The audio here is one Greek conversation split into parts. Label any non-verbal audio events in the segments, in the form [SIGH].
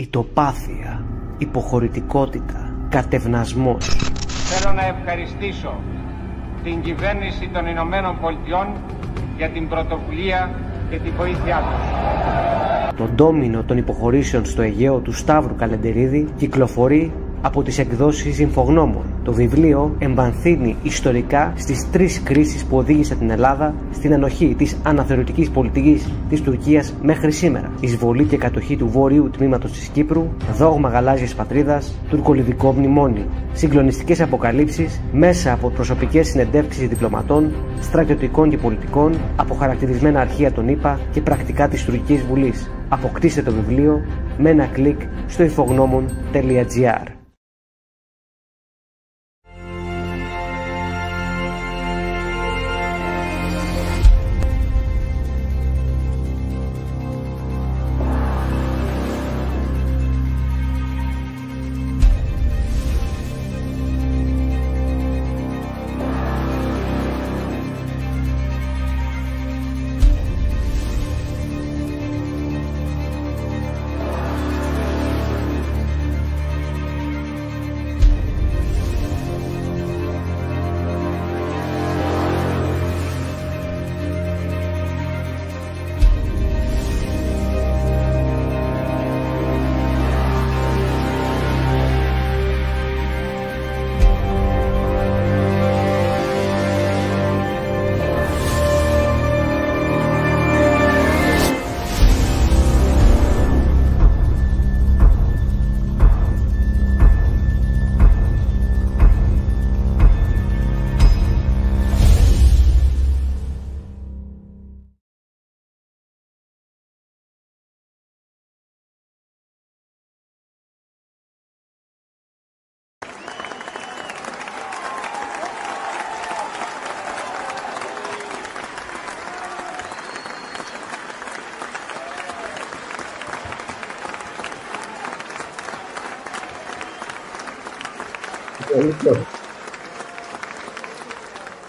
Ιτοπάθεια, υποχωρητικότητα, κατευνασμός. Θέλω να ευχαριστήσω την κυβέρνηση των Ηνωμένων Πολιτειών για την πρωτοβουλία και τη βοήθειά τους. Το ντόμινο των υποχωρήσεων στο Αιγαίο του Σταύρου Καλεντερίδη κυκλοφορεί από τις εκδόσεις Ινφογνώμων. Το βιβλίο εμπανθύνει ιστορικά στις τρεις κρίσεις που οδήγησαν την Ελλάδα στην ανοχή της αναθεωρητικής πολιτικής της Τουρκίας μέχρι σήμερα. Εισβολή και κατοχή του βόρειου τμήματος της Κύπρου, δόγμα γαλάζιας πατρίδας, τουρκολιβικό μνημόνιο, συγκλονιστικές αποκαλύψεις μέσα από προσωπικές συνεντεύξεις διπλωματών, στρατιωτικών και πολιτικών, αποχαρακτηρισμένα αρχεία των ΗΠΑ και πρακτικά της Τουρκικής Βουλής. Αποκτήστε το βιβλίο με ένα κλικ στο infognomon.gr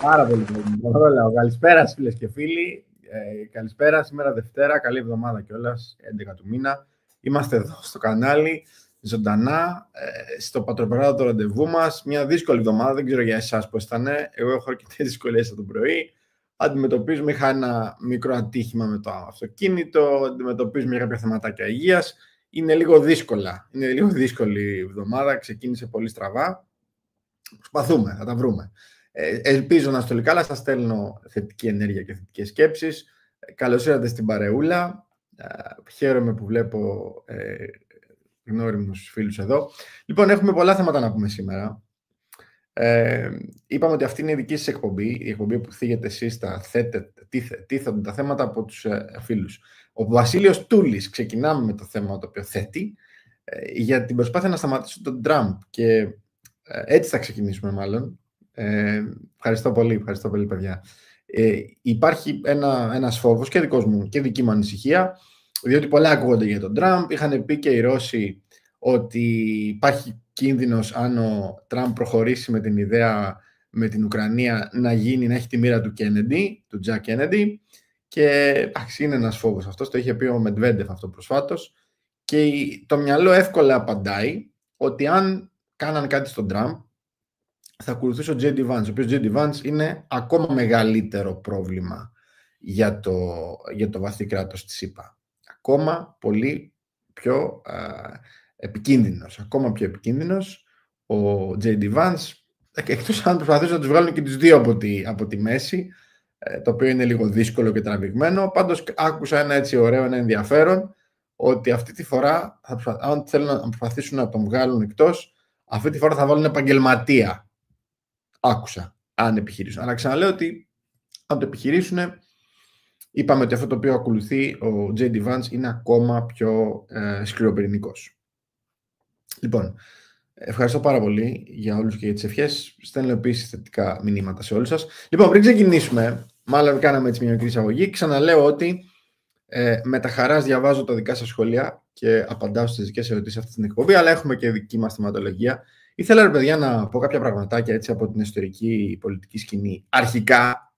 Πάρα πολύ καλό. Καλησπέρα φίλες και φίλοι. Ε, καλησπέρα, σήμερα Δευτέρα, καλή εβδομάδα κιόλας, 11 του μήνα. Είμαστε εδώ στο κανάλι, ζωντανά, ε, στο πατροπεράδο το ραντεβού μας. Μια δύσκολη εβδομάδα, δεν ξέρω για εσάς πώς ήταν. Εγώ έχω αρκετές δυσκολίες από το πρωί. Αντιμετωπίζουμε, είχα ένα μικρό ατύχημα με το αυτοκίνητο, αντιμετωπίζουμε κάποια θεματάκια υγείας. Είναι λίγο δύσκολα. Είναι λίγο δύσκολη η εβδομάδα, ξεκίνησε πολύ στραβά. Σπαθούμε, θα τα βρούμε. Ε, ελπίζω να στολικά, αλλά καλά. Σας στέλνω θετική ενέργεια και θετικές σκέψεις. Ε, Καλώς ήρθατε στην παρεούλα. Ε, χαίρομαι που βλέπω ε, γνώριμους φίλους εδώ. Λοιπόν, έχουμε πολλά θέματα να πούμε σήμερα. Ε, είπαμε ότι αυτή είναι η δική σας εκπομπή, η εκπομπή που θίγετε εσείς τα θέτε, τα θέματα από τους φίλους. Ο Βασίλειος Τούλης, ξεκινάμε με το θέμα το οποίο θέτει, για την προσπάθεια να σταματήσει τον Τραμπ. Και ε, έτσι θα ξεκινήσουμε μάλλον. Ε, ευχαριστώ πολύ, ευχαριστώ πολύ παιδιά. Ε, υπάρχει ένα, ένας φόβος και δικός μου και δική μου ανησυχία, διότι πολλά ακούγονται για τον Τραμπ. Είχαν πει και οι Ρώσοι ότι υπάρχει κίνδυνος αν ο Τραμπ προχωρήσει με την ιδέα με την Ουκρανία να γίνει, να έχει τη μοίρα του Κένεντι, του Τζα Κένεντι. Και είναι ένας φόβος αυτός, το είχε πει ο Μετβέντεφ αυτό προσφάτως. Και το μυαλό εύκολα απαντάει ότι αν κάναν κάτι στον Τραμπ, θα ακολουθήσει ο J.D. Vance, ο οποίος J.D. Vance είναι ακόμα μεγαλύτερο πρόβλημα για το, για το βαθύ κράτος της ΕΠΑ. Ακόμα πολύ πιο α, επικίνδυνος, ακόμα πιο επικίνδυνος ο J.D. Vance, εκτός αν προσπαθήσουν να τους βγάλουν και τους δύο από τη, από τη μέση, ε, το οποίο είναι λίγο δύσκολο και τραβηγμένο. Πάντως άκουσα ένα έτσι ωραίο, ένα ενδιαφέρον, ότι αυτή τη φορά, αν θέλουν να προσπαθήσουν να τον βγάλουν εκτός, αυτή τη φορά θα βάλουν επαγγελματία. Άκουσα, αν επιχειρήσουν. Αλλά ξαναλέω ότι αν το επιχειρήσουν, είπαμε ότι αυτό το οποίο ακολουθεί ο J.D. Vance είναι ακόμα πιο ε, Λοιπόν, ευχαριστώ πάρα πολύ για όλους και για τις ευχές. Στέλνω επίσης θετικά μηνύματα σε όλους σας. Λοιπόν, πριν ξεκινήσουμε, μάλλον κάναμε έτσι μια μικρή εισαγωγή, ξαναλέω ότι ε, με τα χαράς διαβάζω τα δικά σας σχόλια και απαντάω στις δικέ ερωτήσει αυτή την εκπομπή, αλλά έχουμε και δική μας θεματολογία. Ήθελα, ρε παιδιά, να πω κάποια πραγματάκια έτσι από την εσωτερική πολιτική σκηνή. Αρχικά,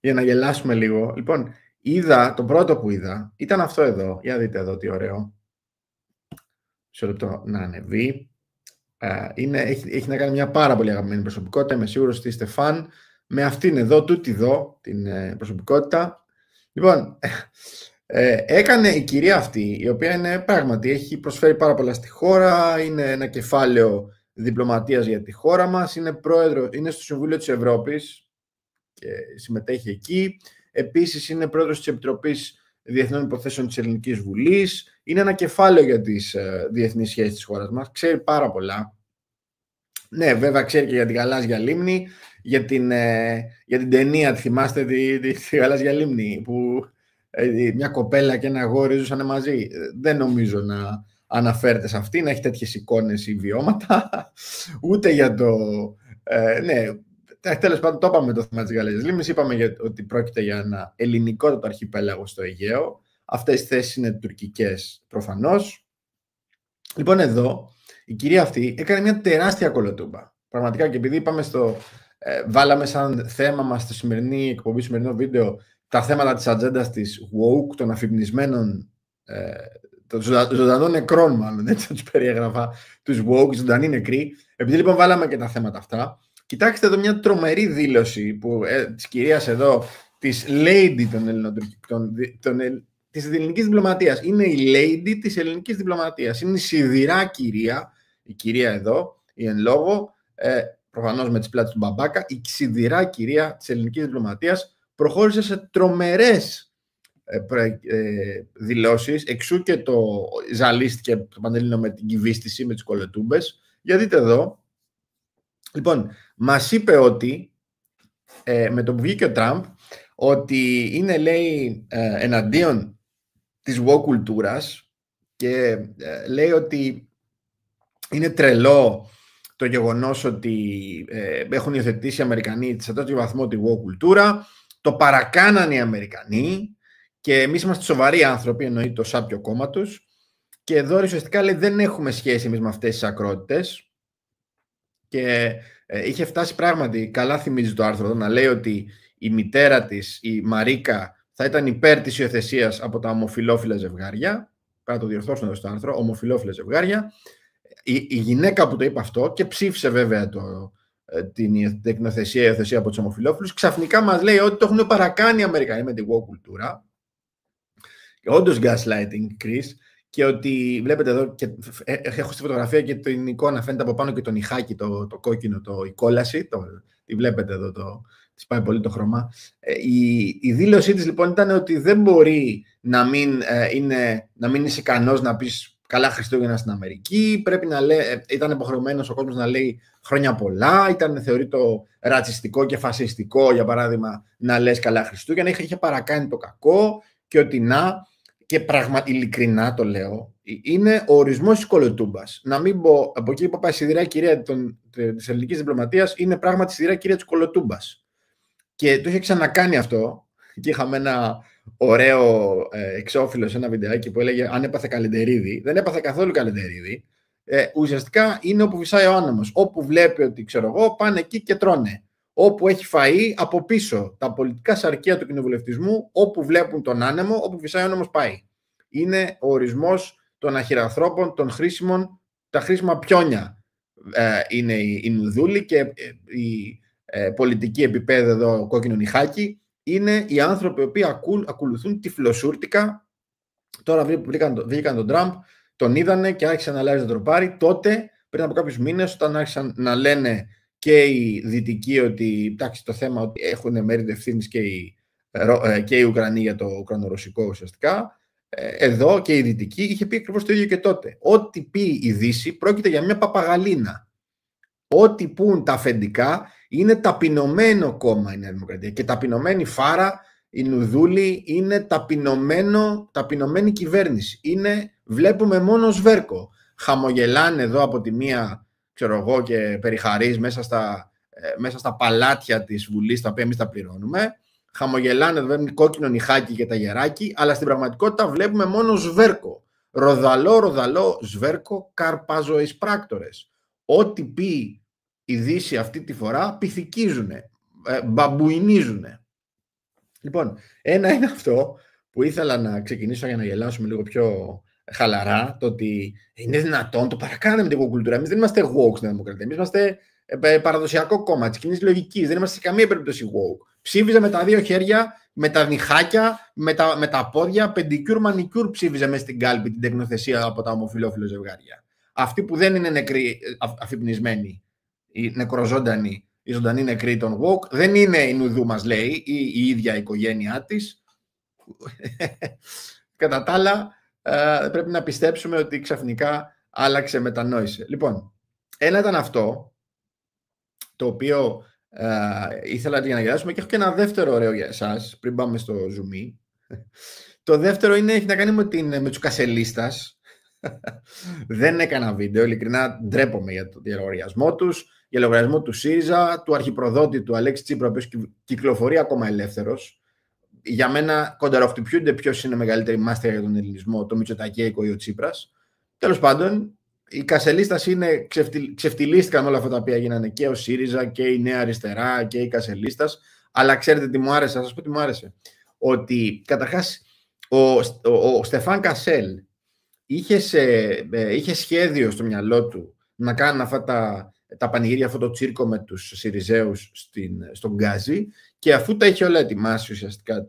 για να γελάσουμε λίγο. Λοιπόν, είδα, το πρώτο που είδα ήταν αυτό εδώ. Για δείτε εδώ τι ωραίο. Σε λεπτό να ανεβεί. Ε, είναι, έχει, να κάνει μια πάρα πολύ αγαπημένη προσωπικότητα. Είμαι σίγουρος ότι είστε φαν. Με αυτήν εδώ, τούτη εδώ, την ε, προσωπικότητα. Λοιπόν, ε, έκανε η κυρία αυτή, η οποία είναι πράγματι, έχει προσφέρει πάρα πολλά στη χώρα, είναι ένα κεφάλαιο διπλωματίας για τη χώρα μας, είναι, πρόεδρο, είναι στο Συμβούλιο της Ευρώπης και συμμετέχει εκεί. Επίσης είναι πρόεδρος της Επιτροπής Διεθνών Υποθέσεων της Ελληνικής Βουλής. Είναι ένα κεφάλαιο για τις ε, διεθνείς σχέσεις της χώρας μας, ξέρει πάρα πολλά. Ναι, βέβαια ξέρει και για την Γαλάζια Λίμνη, για την, ε, για την ταινία, θυμάστε τη, τη, Γαλάζια Λίμνη, που ε, μια κοπέλα και ένα γόρι ζούσαν μαζί. Ε, δεν νομίζω να αναφέρεται σε αυτή, να έχει τέτοιες εικόνες ή βιώματα, [LAUGHS] ούτε για το... Ε, ναι, Τέλος πάντων, το είπαμε το θέμα της Γαλλίας Λίμνης. Είπαμε για, ότι πρόκειται για ένα ελληνικό αρχιπέλαγο στο Αιγαίο. Αυτές οι θέσεις είναι τουρκικές προφανώς. Λοιπόν, εδώ η κυρία αυτή έκανε μια τεράστια κολοτούμπα. Πραγματικά και επειδή είπαμε στο. Ε, βάλαμε σαν θέμα μας στη σημερινή εκπομπή, σημερινό βίντεο τα θέματα της ατζέντας της woke, των αφυπνισμένων, ε, των ζωντανών νεκρών μάλλον, έτσι θα τους περιέγραφα, τους woke, ζωντανοί νεκρή. Επειδή λοιπόν βάλαμε και τα θέματα αυτά, κοιτάξτε εδώ μια τρομερή δήλωση που, ε, της κυρίας εδώ, της lady των ελληνοτουρκικών, των, της ελληνικής διπλωματίας. Είναι η lady της ελληνικής διπλωματίας. Είναι η σιδηρά κυρία, η κυρία εδώ, η εν λόγω, ε, προφανώς με τις πλάτες του Μπαμπάκα, η σιδηρά κυρία της Ελληνικής διπλωματίας προχώρησε σε τρομερές ε, ε, δηλώσεις, εξού και το ζαλίστηκε το Παντελίνο με την κυβίστηση, με τις κολετούμπες. Για δείτε εδώ. Λοιπόν, μας είπε ότι, ε, με το που βγήκε ο Τραμπ, ότι είναι, λέει, εναντίον της woke κουλτούρας και λέει ότι είναι τρελό το γεγονός ότι έχουν υιοθετήσει οι Αμερικανοί σε τέτοιο βαθμό τη woke κουλτούρα το παρακάνανε οι Αμερικανοί και εμείς είμαστε σοβαροί άνθρωποι, εννοεί το σάπιο κόμμα τους. Και εδώ ουσιαστικά λέει δεν έχουμε σχέση εμείς με αυτές τις ακρότητες. Και ε, είχε φτάσει πράγματι, καλά θυμίζει το άρθρο εδώ, να λέει ότι η μητέρα της, η Μαρίκα, θα ήταν υπέρ της υιοθεσίας από τα ομοφυλόφιλα ζευγάρια. Πρέπει να το διορθώσουμε εδώ στο άρθρο, ομοφυλόφιλα ζευγάρια. Η, η γυναίκα που το είπε αυτό και ψήφισε βέβαια το, ε, την τεκνοθεσία, η εθεσία από τους ομοφυλόφιλους, ξαφνικά μας λέει ότι το έχουν παρακάνει οι Αμερικανοί με τη woke κουλτούρα. Όντως gaslighting, Chris, και ότι βλέπετε εδώ, και, ε, ε, έχω στη φωτογραφία και την εικόνα, φαίνεται από πάνω και το Ιχάκι, το, το κόκκινο, το, η κόλαση, το, τη βλέπετε εδώ, το, της πάει πολύ το χρώμα. η, η δήλωσή της λοιπόν ήταν ότι δεν μπορεί να μην, είναι, να μην είσαι ικανός να πεις καλά Χριστούγεννα στην Αμερική. Πρέπει να λέ, ε, ήταν υποχρεωμένος ο κόσμος να λέει χρόνια πολλά. Ήταν θεωρείται ρατσιστικό και φασιστικό, για παράδειγμα, να λες καλά Χριστούγεννα. Είχε, είχε παρακάνει ηταν θεωρείτο κακό και ότι να. Και πραγμα, ειλικρινά το λέω, ε, είναι ο ορισμός της κολοτούμπας. Να μην πω από εκεί που η σιδηρά κυρία της ελληνικής διπλωματίας, είναι πράγματι σιδηρά κυρία της κολοτούμπας. Και το είχε ξανακάνει αυτό. Και είχαμε ένα ωραίο ε, εξώφυλλο σε ένα βιντεάκι που έλεγε αν έπαθε καλεντερίδι. Δεν έπαθε καθόλου καλεντερίδι. Ε, ουσιαστικά είναι όπου βυσάει ο άνεμος. Όπου βλέπει ότι, ξέρω εγώ, πάνε εκεί και τρώνε. Όπου έχει φαΐ, από πίσω. Τα πολιτικά σαρκεία του κοινοβουλευτισμού, όπου βλέπουν τον άνεμο, όπου βυσάει ο άνεμος πάει. Είναι ο ορισμός των αχυρανθρώπων, των χρήσιμων, τα χρήσιμα πιόνια ε, είναι η η και ε, η ε, πολιτική επίπεδο κόκκινο νυχάκι είναι οι άνθρωποι οι οποίοι ακολουθούν τυφλοσούρτικα. Τώρα βγήκαν βρήκαν τον Τραμπ, τον είδανε και άρχισαν να αλλάζει να τον πάρει. Τότε, πριν από κάποιους μήνες, όταν άρχισαν να λένε και οι Δυτικοί ότι εντάξει, το θέμα ότι έχουν μέρη ευθύνης και, οι, ε, και οι Ουκρανοί για το Ουκρανο-Ρωσικό ουσιαστικά. Ε, εδώ και η Δυτική είχε πει ακριβώς το ίδιο και τότε. Ό,τι πει η Δύση πρόκειται για μια παπαγαλίνα. Ό,τι πουν τα αφεντικά είναι ταπεινωμένο κόμμα η Νέα Δημοκρατία και ταπεινωμένη φάρα η Νουδούλη είναι ταπεινωμένο, ταπεινωμένη κυβέρνηση. Είναι, βλέπουμε μόνο σβέρκο. Χαμογελάνε εδώ από τη μία, ξέρω εγώ, και περιχαρείς μέσα στα, ε, μέσα στα παλάτια της Βουλής, τα οποία εμείς τα πληρώνουμε. Χαμογελάνε, βέβαια, κόκκινο νυχάκι και τα γεράκι, αλλά στην πραγματικότητα βλέπουμε μόνο σβέρκο. Ροδαλό, ροδαλό, σβέρκο, καρπαζοεισπράκτορες. Ό,τι πει η Δύση αυτή τη φορά πυθικίζουν, ε, μπαμπουινίζουν. Λοιπόν, ένα είναι αυτό που ήθελα να ξεκινήσω για να γελάσουμε λίγο πιο χαλαρά, το ότι είναι δυνατόν, το παρακάναμε την κουλτούρα. Εμείς δεν είμαστε woke στην Δημοκρατία. Εμείς είμαστε ε, ε, παραδοσιακό κόμμα της κοινής λογικής. Δεν είμαστε σε καμία περίπτωση woke. Ψήφιζα με τα δύο χέρια, με τα νυχάκια, με τα, με τα πόδια. Πεντικιούρ μανικιούρ ψήφιζα μέσα στην κάλπη την τεχνοθεσία από τα ομοφιλόφιλο ζευγάρια. Αυτοί που δεν είναι νεκροί, αφυπνισμένοι οι νεκροζώντανοι, οι ζωντανοί νεκροί των Walk. δεν είναι η νουδού μας λέει, ή η ίδια η οικογένειά της. [LAUGHS] Κατά τα άλλα, ε, πρέπει να πιστέψουμε ότι ξαφνικά άλλαξε μετανόησε. Λοιπόν, ένα ήταν αυτό, το οποίο ε, ήθελα να γελάσουμε και έχω και ένα δεύτερο ωραίο για εσάς πριν πάμε στο zoom το δεύτερο είναι, έχει να κάνει με, την, με τους κασελίστας [LAUGHS] δεν έκανα βίντεο ειλικρινά ντρέπομαι για τον λογαριασμό τους για λογαριασμό του ΣΥΡΙΖΑ, του αρχιπροδότη του Αλέξη Τσίπρα, ο οποίος κυκλοφορεί ακόμα ελεύθερος. Για μένα κονταροχτυπιούνται ποιος είναι μεγαλύτερη μάστερα για τον ελληνισμό, το Μητσοτακέικο ή ο Τσίπρας. Τέλος πάντων, οι κασελίστας είναι ξεφτυλίστηκαν όλα αυτά τα οποία γίνανε και ο ΣΥΡΙΖΑ και η Νέα Αριστερά και η κασελίστας. Αλλά ξέρετε τι μου άρεσε, θα σας πω τι μου άρεσε. Ότι καταρχάς ο, ο, Στεφάν Κασέλ είχε, σε, ε, είχε σχέδιο στο μυαλό του να κάνουν αυτά τα τα πανηγύρια αυτό το τσίρκο με τους Σιριζέους στην, στον Γκάζι και αφού τα είχε όλα ετοιμάσει ουσιαστικά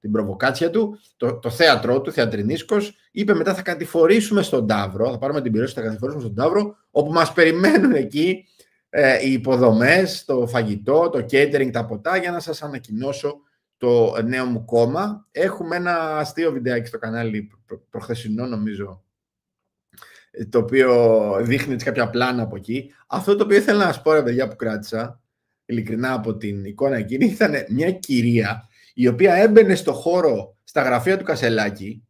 την προβοκάτσια του, το, το θέατρό του, θεατρινίσκος, είπε μετά θα κατηφορήσουμε στον Ταύρο, θα πάρουμε την πυρήση, θα κατηφορήσουμε στον Ταύρο, όπου μας περιμένουν εκεί ε, οι υποδομές, το φαγητό, το catering, τα ποτά, για να σας ανακοινώσω το νέο μου κόμμα. Έχουμε ένα αστείο βιντεάκι στο κανάλι προ, προχθεσινό νομίζω το οποίο δείχνει κάποια πλάνα από εκεί. Αυτό το οποίο ήθελα να σα πω, ρε παιδιά που κράτησα, ειλικρινά από την εικόνα εκείνη, ήταν μια κυρία η οποία έμπαινε στο χώρο στα γραφεία του Κασελάκη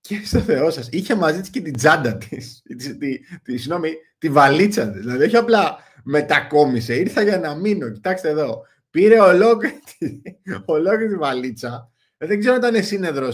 και στο Θεό σας, είχε μαζί της και την τσάντα [LAUGHS] της, τη, συγγνώμη, τη βαλίτσα της. Δηλαδή, όχι απλά μετακόμισε, ήρθα για να μείνω. Κοιτάξτε εδώ, πήρε ολόκληρη, [LAUGHS] ολόκληρη τη βαλίτσα. Δεν ξέρω αν ήταν σύνεδρος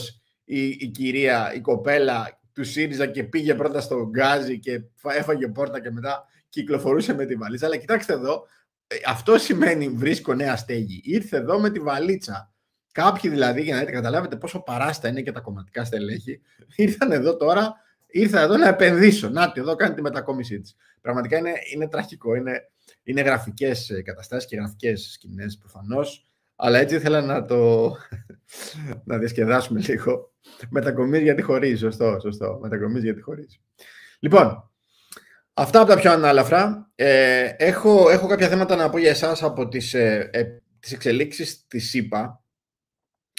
η, η κυρία, η κοπέλα του ΣΥΡΙΖΑ και πήγε πρώτα στο γκάζι και έφαγε πόρτα και μετά κυκλοφορούσε με τη βαλίτσα. Αλλά κοιτάξτε εδώ, ε, αυτό σημαίνει βρίσκω νέα στέγη. Ήρθε εδώ με τη βαλίτσα. Κάποιοι δηλαδή, για να δείτε, καταλάβετε πόσο παράστα είναι και τα κομματικά στελέχη, ήρθαν εδώ τώρα, ήρθα εδώ να επενδύσω. Να εδώ κάνει τη μετακόμιση της. Πραγματικά είναι, είναι τραγικό. Είναι, είναι γραφικές ε, καταστάσεις και γραφικές σκηνές προφανώς. Αλλά έτσι ήθελα να το [LAUGHS] να διασκεδάσουμε λίγο. Μετακομίζει γιατί χωρίζει. Σωστό, σωστό. Μετακομίζει γιατί χωρίζει. Λοιπόν, αυτά από τα πιο ανάλαφρα. Ε, έχω, έχω κάποια θέματα να πω για εσάς από τις τις ε, ε, εξελίξεις της ΣΥΠΑ.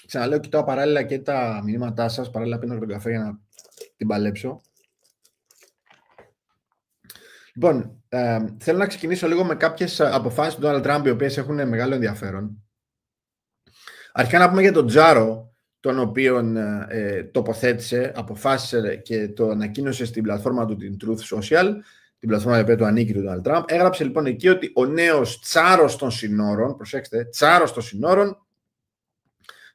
Ξαναλέω, κοιτάω παράλληλα και τα μηνύματά σας. Παράλληλα, πίνω τον καφέ για να την παλέψω. Λοιπόν, ε, θέλω να ξεκινήσω λίγο με κάποιες αποφάσεις του Donald Trump οι οποίες έχουν μεγάλο ενδιαφέρον. Αρχικά να πούμε για τον Τζάρο, τον οποίο ε, ε, τοποθέτησε, αποφάσισε και το ανακοίνωσε στην πλατφόρμα του την Truth Social, την πλατφόρμα που του ανήκει του Donald Trump. Έγραψε λοιπόν εκεί ότι ο νέος τσάρος των συνόρων, προσέξτε, τσάρος των συνόρων,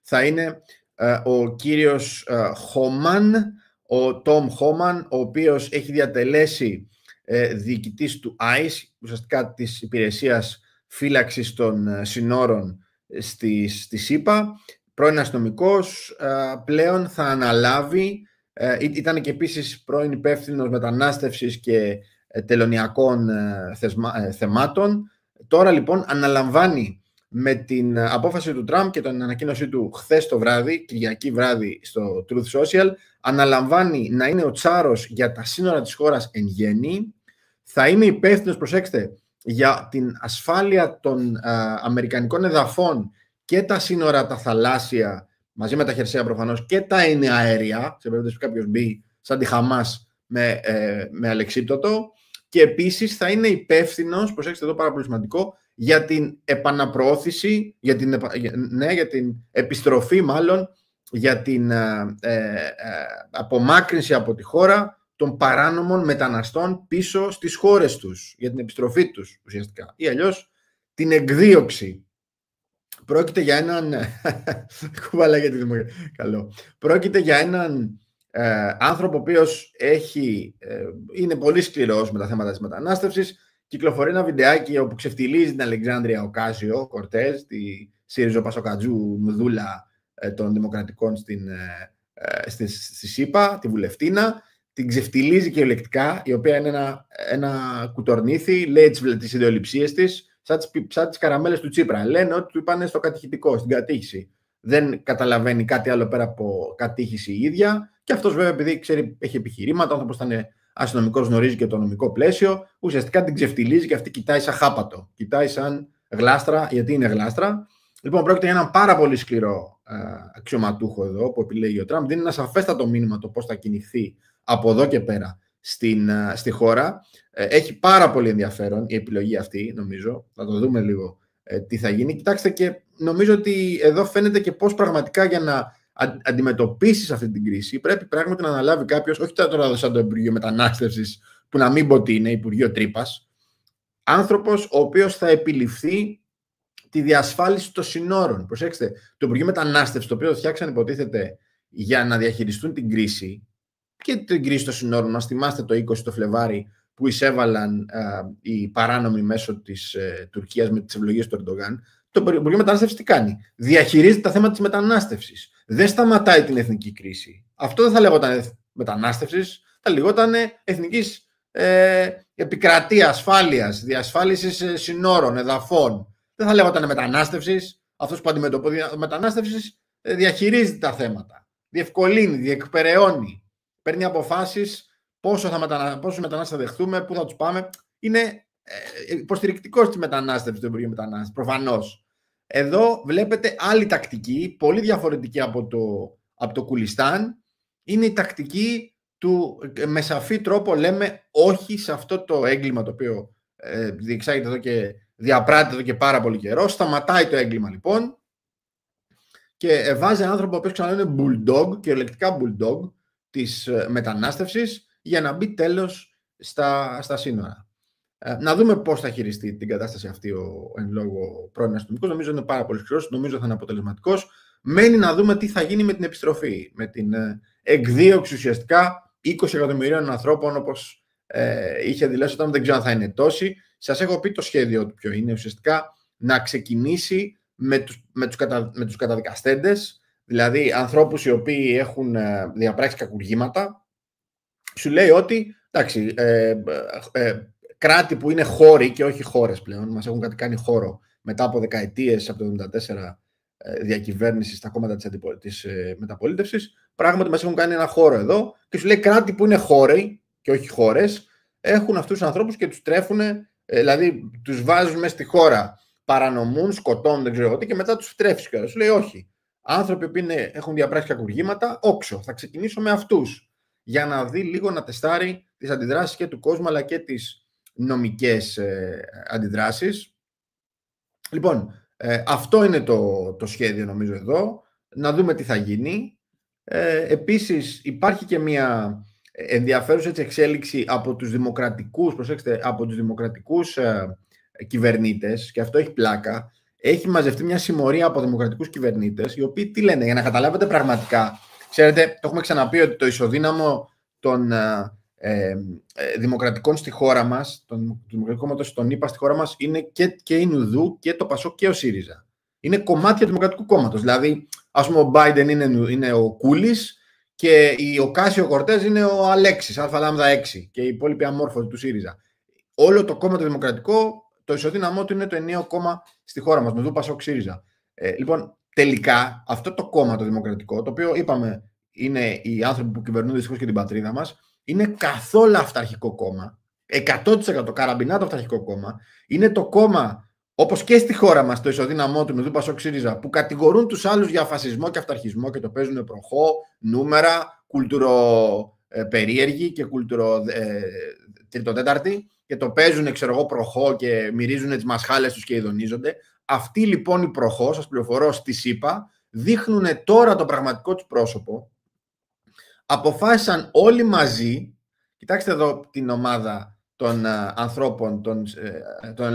θα είναι ε, ο κύριος ε, Χόμαν, ο Τόμ Χόμαν, ο οποίος έχει διατελέσει ε, του ICE, ουσιαστικά της υπηρεσίας φύλαξης των συνόρων στη, στη ΣΥΠΑ, πρώην αστυνομικός, ε, πλέον θα αναλάβει, ε, ήταν και επίσης πρώην υπεύθυνος μετανάστευσης και ε, τελωνιακών θεμάτων. Τώρα λοιπόν αναλαμβάνει με την απόφαση του Τραμπ και την ανακοίνωσή του χθες το βράδυ, Κυριακή βράδυ στο Truth Social, αναλαμβάνει να είναι ο τσάρος για τα σύνορα της χώρας εν γέννη. Θα είναι υπεύθυνος, προσέξτε, για την ασφάλεια των ε, Αμερικανικών εδαφών και τα σύνορα τα θαλάσσια, μαζί με τα χερσαία προφανώς, και τα είναι αέρια, σε περίπτωση που κάποιος μπει σαν τη Χαμάς με, ε, με αλεξίπτωτο, και επίσης θα είναι υπεύθυνος, προσέξτε εδώ πάρα πολύ σημαντικό, για την επαναπροώθηση, για την, ναι, για την επιστροφή μάλλον, για την ε, ε, απομάκρυνση από τη χώρα των παράνομων μεταναστών πίσω στις χώρες τους, για την επιστροφή τους ουσιαστικά, ή αλλιώς την εκδίωξη. Πρόκειται για έναν... [LAUGHS] Κουβαλά για τη δημοκρατία. Καλό. Πρόκειται για έναν ε, άνθρωπο ο οποίος έχει, ε, είναι πολύ σκληρός με τα θέματα της μετανάστευσης, κυκλοφορεί ένα βιντεάκι όπου ξεφτυλίζει την Αλεξάνδρεια Οκάσιο, Κορτές, τη ΣΥΡΙΖΟ Πασοκατζού Μδούλα ε, των Δημοκρατικών στην, στη, στη ΣΥΠΑ, τη Βουλευτίνα, την ξεφτιλίζει κυριολεκτικά, η οποία είναι ένα, ένα κουτορνίθι, λέει τις ιδεολειψίες της, σαν τις καραμέλες του Τσίπρα. Λένε ότι του είπαν στο κατηχητικό, στην κατήχηση. Δεν καταλαβαίνει κάτι άλλο πέρα από κατήχηση η ίδια. Και αυτός βέβαια, επειδή ξέρει, έχει επιχειρήματα, ο άνθρωπος ήταν αστυνομικός, γνωρίζει και το νομικό πλαίσιο. Ουσιαστικά την ξεφτιλίζει και αυτή κοιτάει σαν χάπατο. Κοιτάει σαν γλάστρα, γιατί είναι γλάστρα. Λοιπόν, πρόκειται για έναν πάρα πολύ σκληρό ε, αξιωματούχο εδώ που επιλέγει ο Τραμπ. Δίνει ένα σαφέστατο μήνυμα το πώς θα κινηθεί από εδώ και πέρα στην, ε, στη χώρα. Ε, έχει πάρα πολύ ενδιαφέρον η επιλογή αυτή, νομίζω. Θα το δούμε λίγο ε, τι θα γίνει. Κοιτάξτε και νομίζω ότι εδώ φαίνεται και πώς πραγματικά για να αντιμετωπίσεις αυτή την κρίση πρέπει πράγματι να αναλάβει κάποιος, όχι τώρα σαν το Υπουργείο Μετανάστευσης, που να μην πω τι είναι Υπουργείο Τρύπας, άνθρωπος ο οποίος θα επιληφθεί τη διασφάλιση των συνόρων. Προσέξτε, το Υπουργείο Μετανάστευσης, το οποίο φτιάξαν υποτίθεται για να διαχειριστούν την κρίση, και την κρίση των συνόρων μας. Θυμάστε το 20 το Φλεβάρι που εισέβαλαν α, οι παράνομοι μέσω της ε, Τουρκίας με τις ευλογίες του Ερντογάν. Το Υπουργείο Μετανάστευσης τι κάνει. Διαχειρίζεται τα θέματα της μετανάστευσης. Δεν σταματάει την εθνική κρίση. Αυτό δεν θα λεγόταν μετανάστευσης. θα λεγόταν εθνικής ε, επικρατείας ασφάλειας, διασφάλισης ε, συνόρων, εδαφών. Δεν θα λεγόταν μετανάστευσης, αυτός που αντιμετωπίζει μετανάστευσης ε, διαχειρίζεται τα θέματα. Διευκολύνει, διεκπεραιώνει παίρνει αποφάσεις πόσο, θα μετανα... πόσο μετανάστες θα δεχτούμε, πού θα τους πάμε. Είναι ε, υποστηρικτικός τη μετανάστευση του Υπουργείου Μετανάστευσης, προφανώς. Εδώ βλέπετε άλλη τακτική, πολύ διαφορετική από το, από το Κουλιστάν. Είναι η τακτική του, με σαφή τρόπο λέμε όχι σε αυτό το έγκλημα το οποίο ε, διεξάγεται εδώ και διαπράττει εδώ και πάρα πολύ καιρό. Σταματάει το έγκλημα λοιπόν και ε, βάζει έναν άνθρωπο ο οποίος ξαναλέω είναι bulldog, κυριολεκτικά bulldog, της ε, μετανάστευσης για να μπει τέλος στα, στα σύνορα. Ε, να δούμε πώς θα χειριστεί την κατάσταση αυτή ο εν λόγω πρώην αστυνομικός. Νομίζω είναι πάρα πολύ σκληρός, νομίζω θα είναι αποτελεσματικός. Μένει να δούμε τι θα γίνει με την επιστροφή, με την ε, εκδίωξη ουσιαστικά 20 εκατομμυρίων ανθρώπων όπως είχε δηλώσει όταν δεν ξέρω αν θα είναι τόσοι. Σας έχω πει το σχέδιο του ποιο είναι ουσιαστικά να ξεκινήσει με τους, με τους, με δηλαδή ανθρώπους οι οποίοι έχουν ε, διαπράξει κακουργήματα, σου λέει ότι, εντάξει, ε, ε, κράτη που είναι χώροι και όχι χώρες πλέον, μας έχουν κάτι κάνει χώρο μετά από δεκαετίες από το 1974 ε, διακυβέρνησης στα κόμματα της, αντιπο... ε, μεταπολίτευσης, πράγματι μας έχουν κάνει ένα χώρο εδώ και σου λέει κράτη που είναι χώροι και όχι χώρες, έχουν αυτούς τους ανθρώπους και τους τρέφουν, ε, δηλαδή τους βάζουν μέσα στη χώρα, παρανομούν, σκοτώνουν, δεν ξέρω τι και μετά τους τρέφεις και σου λέει όχι άνθρωποι που είναι, έχουν διαπράξει κακουργήματα, όξο. Θα ξεκινήσω με αυτούς. Για να δει λίγο να τεστάρει τις αντιδράσεις και του κόσμου αλλά και τις νομικές ε, αντιδράσεις. Λοιπόν, ε, αυτό είναι το, το σχέδιο νομίζω εδώ. Να δούμε τι θα γίνει. Ε, επίσης υπάρχει και μια ενδιαφέρουσα εξέλιξη από τους δημοκρατικούς, προσέξτε, από τους δημοκρατικούς ε, κυβερνήτες και αυτό έχει πλάκα έχει μαζευτεί μια συμμορία από δημοκρατικούς κυβερνήτες, οι οποίοι τι λένε, για να καταλάβετε πραγματικά. Ξέρετε, το έχουμε ξαναπεί ότι το ισοδύναμο των ε, ε, ε δημοκρατικών στη χώρα μας, των δημοκρατικών κόμματο των ΗΠΑ στη χώρα μας, είναι και, και η Νουδού και το Πασό και ο ΣΥΡΙΖΑ. Είναι κομμάτια του Δημοκρατικού Κόμματος. Δηλαδή, ας πούμε, ο Biden είναι, είναι ο Κούλης και ο Κάσιο Κορτές είναι ο Αλέξης, ΑΛΑΜΔΑ 6 και οι υπόλοιποι αμόρφωτοι του ΣΥΡΙΖΑ. Όλο το κόμμα το Δημοκρατικό το ισοδύναμό του είναι το ενίο κόμμα στη χώρα μας, με δούπα ο Ε, λοιπόν, τελικά αυτό το κόμμα το δημοκρατικό, το οποίο είπαμε είναι οι άνθρωποι που κυβερνούν δυστυχώς και την πατρίδα μας, είναι καθόλου αυταρχικό κόμμα. 100% καραμπινά το αυταρχικό κόμμα. Είναι το κόμμα, όπως και στη χώρα μας, το ισοδύναμό του με δούπα ο ΣΥΡΙΖΑ, που κατηγορούν τους άλλους για φασισμό και αυταρχισμό και το παίζουν προχώ, νούμερα, κουλτουρο ε, περίεργη και κουλτουρο ε, τέταρτη και το παίζουν, ξέρω εγώ, προχώ και μυρίζουν τις μασχάλες τους και ειδονίζονται. Αυτοί λοιπόν οι προχώ, σας πληροφορώ, στη ΣΥΠΑ, δείχνουν τώρα το πραγματικό τους πρόσωπο. Αποφάσισαν όλοι μαζί, κοιτάξτε εδώ την ομάδα των ε, ανθρώπων, των,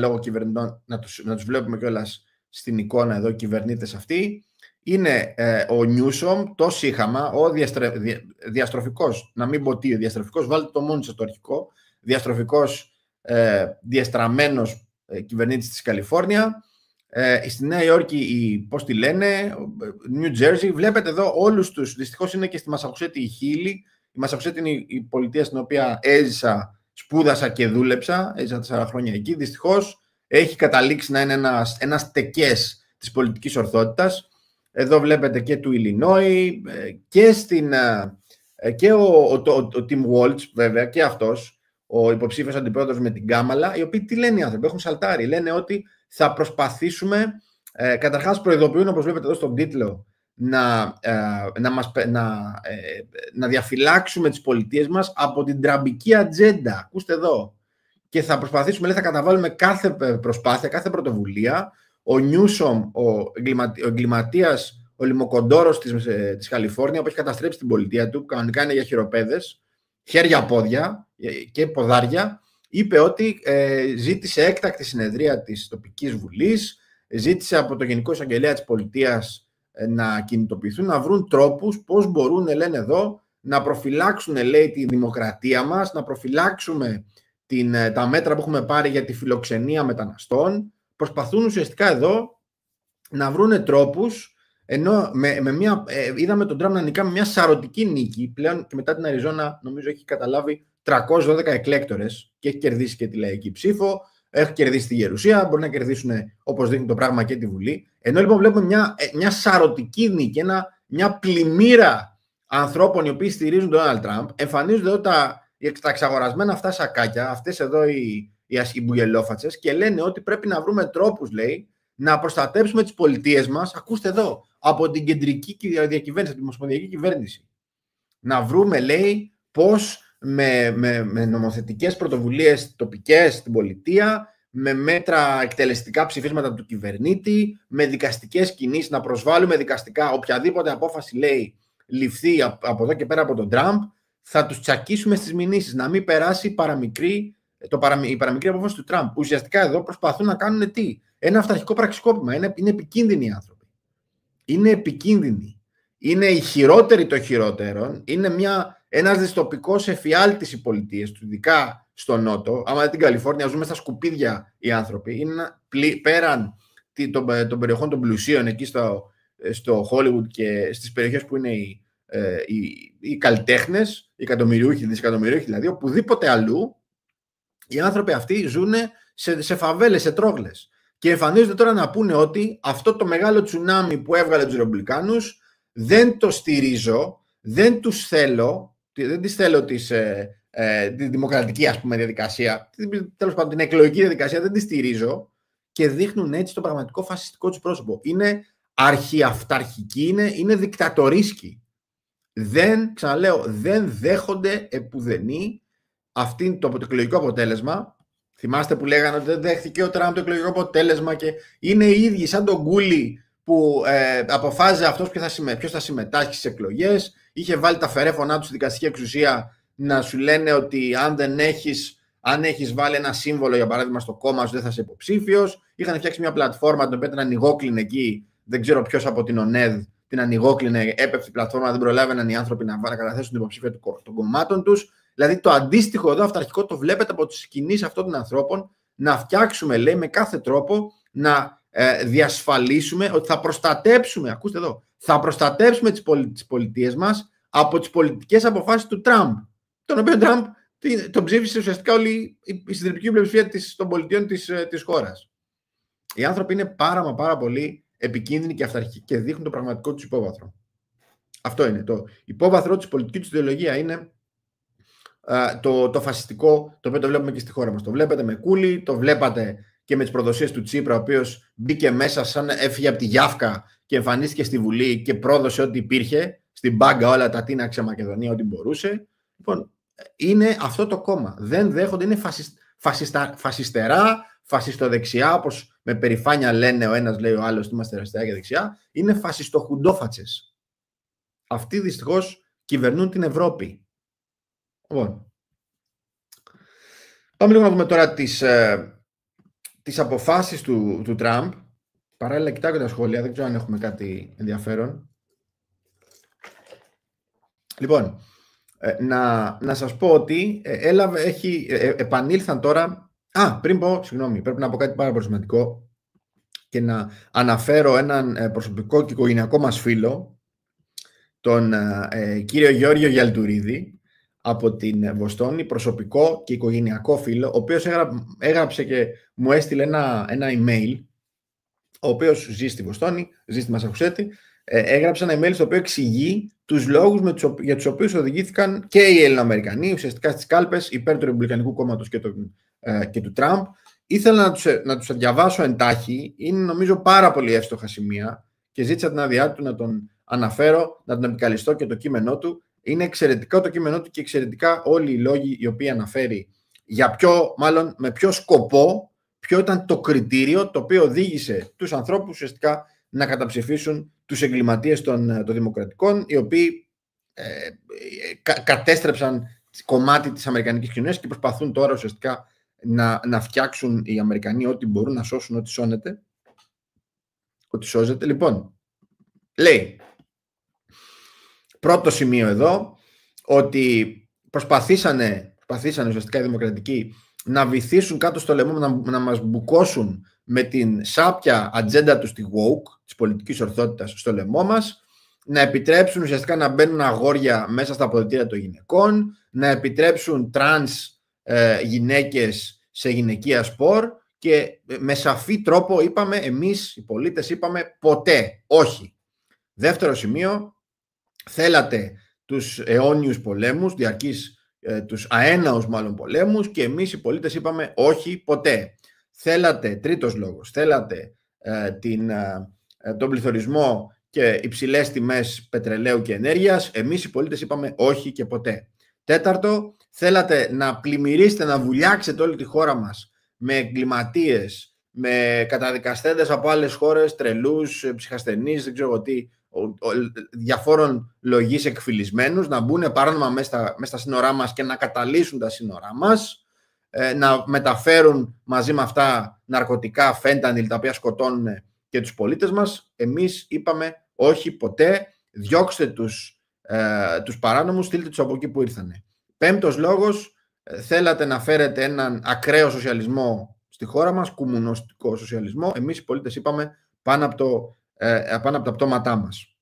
uh, κυβερνητών, να τους, να τους βλέπουμε κιόλας στην εικόνα εδώ, κυβερνήτες αυτοί, είναι ε, ο Νιούσομ, το Σύχαμα, ο διαστρε, διαστροφικός, να μην πω τι, διαστροφικός, βάλτε το μόνο το αρχικό, διαστροφικός ε, διαστραμμένος ε, κυβερνήτης της Καλιφόρνια. Ε, στη Νέα Υόρκη, η, πώς τη λένε, ε, New Jersey. Βλέπετε εδώ όλους τους, δυστυχώς είναι και στη Μασαχουσέτη η Χίλη. Η Μασαχουσέτη είναι η, πολιτεία στην οποία έζησα, σπούδασα και δούλεψα. Έζησα τέσσερα χρόνια εκεί. Δυστυχώς έχει καταλήξει να είναι ένας, ένας τεκές της πολιτικής ορθότητας. Εδώ βλέπετε και του Ιλινόη ε, και, στην, ε, και ο, ο, ο, Tim Waltz βέβαια και αυτός ο υποψήφιος αντιπρόεδρος με την Κάμαλα, οι οποίοι τι λένε οι άνθρωποι, έχουν σαλτάρει. Λένε ότι θα προσπαθήσουμε, ε, καταρχάς προειδοποιούν όπως βλέπετε εδώ στον τίτλο, να, ε, να, μας, να, ε, να διαφυλάξουμε τις πολιτείες μας από την τραμπική ατζέντα. Ακούστε εδώ. Και θα προσπαθήσουμε, λέει, θα καταβάλουμε κάθε ε, προσπάθεια, κάθε πρωτοβουλία. Ο Νιούσομ, ο, εγκληματία, ο λιμοκοντόρο ο λιμοκοντόρος της, της Καλιφόρνια, που έχει καταστρέψει την πολιτεία του, που κανονικά είναι για χειροπεδε χερια χέρια-πόδια, ε, και ποδάρια, είπε ότι ε, ζήτησε έκτακτη συνεδρία της τοπικής βουλής, ζήτησε από το Γενικό Εισαγγελέα της Πολιτείας ε, να κινητοποιηθούν, να βρουν τρόπους πώς μπορούν, λένε εδώ, να προφυλάξουν, λέει, τη δημοκρατία μας, να προφυλάξουμε την, τα μέτρα που έχουμε πάρει για τη φιλοξενία μεταναστών. Προσπαθούν ουσιαστικά εδώ να βρουν τρόπους ενώ με, με μια, είδαμε τον Τραμπ να νικά με μια σαρωτική νίκη πλέον και μετά την Αριζόνα νομίζω έχει καταλάβει 312 εκλέκτορες και έχει κερδίσει και τη λαϊκή ψήφο, έχει κερδίσει τη Γερουσία, μπορεί να κερδίσουν όπως δείχνει το πράγμα και τη Βουλή. Ενώ λοιπόν βλέπουμε μια, ε, μια σαρωτική νίκη, μια πλημμύρα ανθρώπων οι οποίοι στηρίζουν τον Donald Τραμπ. Εμφανίζονται εδώ τα, τα εξαγορασμένα αυτά σακάκια, αυτές εδώ οι, οι και λένε ότι πρέπει να βρούμε τρόπους, λέει, να προστατέψουμε τις πολιτείες μας. Ακούστε εδώ, από την κεντρική διακυβέρνηση, από την ομοσπονδιακή κυβέρνηση. Να βρούμε, λέει, πώς με, με, με νομοθετικές πρωτοβουλίες τοπικές στην πολιτεία, με μέτρα εκτελεστικά ψηφίσματα του κυβερνήτη, με δικαστικές κινήσεις, να προσβάλλουμε δικαστικά οποιαδήποτε απόφαση λέει ληφθεί από εδώ και πέρα από τον Τραμπ, θα τους τσακίσουμε στις μηνύσεις, να μην περάσει παραμικρή, το παραμικρή, η παραμικρή απόφαση του Τραμπ. Ουσιαστικά εδώ προσπαθούν να κάνουν τι. Ένα αυταρχικό πραξικόπημα. Είναι, είναι επικίνδυνοι οι άνθρωποι. Είναι επικίνδυνοι. Είναι η χειρότερη των χειρότερων. Είναι μια ένας δυστοπικός εφιάλτης οι πολιτείες του, ειδικά στο Νότο. Άμα δεν την Καλιφόρνια, ζούμε στα σκουπίδια οι άνθρωποι. Είναι πέραν ε, των περιοχών των πλουσίων, εκεί στο, ε, στο Hollywood και στις περιοχές που είναι οι, ε, οι, οι καλλιτέχνες, οι εκατομμυριούχοι, δισεκατομμυριούχοι δηλαδή, οπουδήποτε αλλού, οι άνθρωποι αυτοί ζουν σε, σε φαβέλες, σε τρόγλες. Και εμφανίζονται τώρα να πούνε ότι αυτό το μεγάλο τσουνάμι που έβγαλε τους Ρεμπλικάνου δεν το στηρίζω, δεν τους θέλω, δεν τη θέλω ε, ε, τη δημοκρατική ας πούμε, διαδικασία, τέλος πάντων την εκλογική διαδικασία, δεν τη στηρίζω και δείχνουν έτσι το πραγματικό φασιστικό τους πρόσωπο. Είναι αρχιαυταρχική, είναι, είναι δικτατορίσκη. Δεν, ξαναλέω, δεν δέχονται επουδενή αυτή το, το εκλογικό αποτέλεσμα. Θυμάστε που λέγανε ότι δεν δέχθηκε ο Τραμπ το εκλογικό αποτέλεσμα και είναι οι ίδιοι σαν τον κούλι που ε, αποφάζει αυτός ποιος θα, συμμε... ποιος θα συμμετάσχει στις εκλογές, είχε βάλει τα φερέφωνά του στη δικαστική εξουσία να σου λένε ότι αν δεν έχεις, αν έχεις βάλει ένα σύμβολο για παράδειγμα στο κόμμα σου δεν θα είσαι υποψήφιος. Είχαν φτιάξει μια πλατφόρμα την οποία την ανοιγόκλεινε εκεί, δεν ξέρω ποιος από την ΟΝΕΔ την ανοιγόκλεινε, έπεφτε η πλατφόρμα, δεν προλάβαιναν οι άνθρωποι να βάλουν καταθέσουν την υποψήφια των κομμάτων τους. Δηλαδή το αντίστοιχο εδώ αυταρχικό το βλέπετε από τις κινήσει αυτών των ανθρώπων να φτιάξουμε, λέει, με κάθε τρόπο να ε, διασφαλίσουμε ότι θα προστατέψουμε, ακούστε εδώ, θα προστατέψουμε τις, πολι, τις πολιτείες μας από τις πολιτικές αποφάσεις του Τραμπ, τον οποίο ναι. Τραμπ τον ψήφισε ουσιαστικά όλη η συντριπτική πλειοψηφία της, των πολιτείων της, ε, της χώρας. Οι άνθρωποι είναι πάρα μα πάρα πολύ επικίνδυνοι και αυταρχικοί και δείχνουν το πραγματικό τους υπόβαθρο. Αυτό είναι το υπόβαθρο της πολιτικής τους ιδεολογία είναι ε, το, το φασιστικό, το οποίο το βλέπουμε και στη χώρα μας. Το βλέπετε με κούλι, το βλέπατε και με τις προδοσίες του Τσίπρα, ο οποίος μπήκε μέσα σαν έφυγε από τη Γιάφκα και εμφανίστηκε στη Βουλή και πρόδωσε ό,τι υπήρχε, στην μπάγκα όλα τα τίναξε Μακεδονία ό,τι μπορούσε. Λοιπόν, είναι αυτό το κόμμα. Δεν δέχονται, είναι φασιστα... φασιστερά, φασιστοδεξιά, όπως με περηφάνεια λένε ο ένας, λέει ο άλλος, ότι είμαστε αριστερά και δεξιά. Είναι φασιστοχουντόφατσες. Αυτοί δυστυχώς κυβερνούν την Ευρώπη. Λοιπόν. Πάμε λίγο να δούμε τώρα τις, ε, τις αποφάσεις του, του Τραμπ. Παράλληλα κοιτάω τα σχόλια, δεν ξέρω αν έχουμε κάτι ενδιαφέρον. Λοιπόν, ε, να, να σας πω ότι ε, έλαβε, έχει, ε, επανήλθαν τώρα... Α, πριν πω, συγγνώμη, πρέπει να πω κάτι πάρα πολύ σημαντικό και να αναφέρω έναν προσωπικό και οικογενειακό μας φίλο, τον κύριο Γιώργο Γιαλτουρίδη, από την Βοστόνη, προσωπικό και οικογενειακό φίλο, ο οποίος έγραψε και μου έστειλε ένα, ένα email, ο οποίος ζει στη Βοστόνη, ζει στη Μασαχουσέτη, ε, έγραψε ένα email στο οποίο εξηγεί τους λόγους με τους, για τους οποίους οδηγήθηκαν και οι Ελληνοαμερικανοί, ουσιαστικά στις κάλπες, υπέρ του Ρεμπλικανικού Κόμματος ε, και, του Τραμπ. Ήθελα να τους, ε, να τους διαβάσω εντάχει, είναι νομίζω πάρα πολύ εύστοχα σημεία και ζήτησα την άδειά του να τον αναφέρω, να τον επικαλιστώ και το κείμενό του, είναι εξαιρετικό το κείμενό του και εξαιρετικά όλοι οι λόγοι οι οποίοι αναφέρει για ποιο, μάλλον με ποιο σκοπό, ποιο ήταν το κριτήριο το οποίο οδήγησε τους ανθρώπους ουσιαστικά να καταψηφίσουν τους εγκληματίες των, ε, των δημοκρατικών, οι οποίοι ε, ε, κα, κατέστρεψαν κομμάτι της Αμερικανικής κοινωνίας και προσπαθούν τώρα ουσιαστικά να, να φτιάξουν οι Αμερικανοί ό,τι μπορούν να σώσουν ό,τι σώνεται. Ό,τι σώζεται. Λοιπόν, λέει, Πρώτο σημείο εδώ, ότι προσπαθήσανε, προσπαθήσανε ουσιαστικά οι δημοκρατικοί να βυθίσουν κάτω στο λαιμό, να, να μας μπουκώσουν με την σάπια ατζέντα τους στη woke, της πολιτικής ορθότητας στο λαιμό μας, να επιτρέψουν ουσιαστικά να μπαίνουν αγόρια μέσα στα αποδητήρια των γυναικών, να επιτρέψουν τρανς ε, γυναίκες σε γυναικεία σπορ και με σαφή τρόπο είπαμε εμείς οι πολίτες είπαμε ποτέ όχι. Δεύτερο σημείο, θέλατε τους αιώνιους πολέμους, διαρκείς ε, τους αέναους μάλλον πολέμους και εμείς οι πολίτες είπαμε όχι ποτέ. Θέλατε, τρίτος λόγος, θέλατε ε, την, ε, ε, τον πληθωρισμό και υψηλές τιμές πετρελαίου και ενέργειας, εμείς οι πολίτες είπαμε όχι και ποτέ. Τέταρτο, θέλατε να πλημμυρίσετε, να βουλιάξετε όλη τη χώρα μας με εγκληματίες, με καταδικαστέντες από άλλες χώρες, τρελούς, ψυχασθενείς, δεν ξέρω τι, διαφόρων λογής εκφυλισμένους να μπουν παράνομα μέσα στα, σύνορά μας και να καταλύσουν τα σύνορά μας ε, να μεταφέρουν μαζί με αυτά ναρκωτικά, φέντανιλ τα οποία σκοτώνουν και τους πολίτες μας εμείς είπαμε όχι ποτέ διώξτε τους, ε, τους παράνομους, στείλτε τους από εκεί που ήρθανε πέμπτος λόγος ε, θέλατε να φέρετε έναν ακραίο σοσιαλισμό στη χώρα μας, κομμουνιστικό σοσιαλισμό εμείς οι πολίτες είπαμε πάνω από το ε, απάνω από τα πτώματά μας.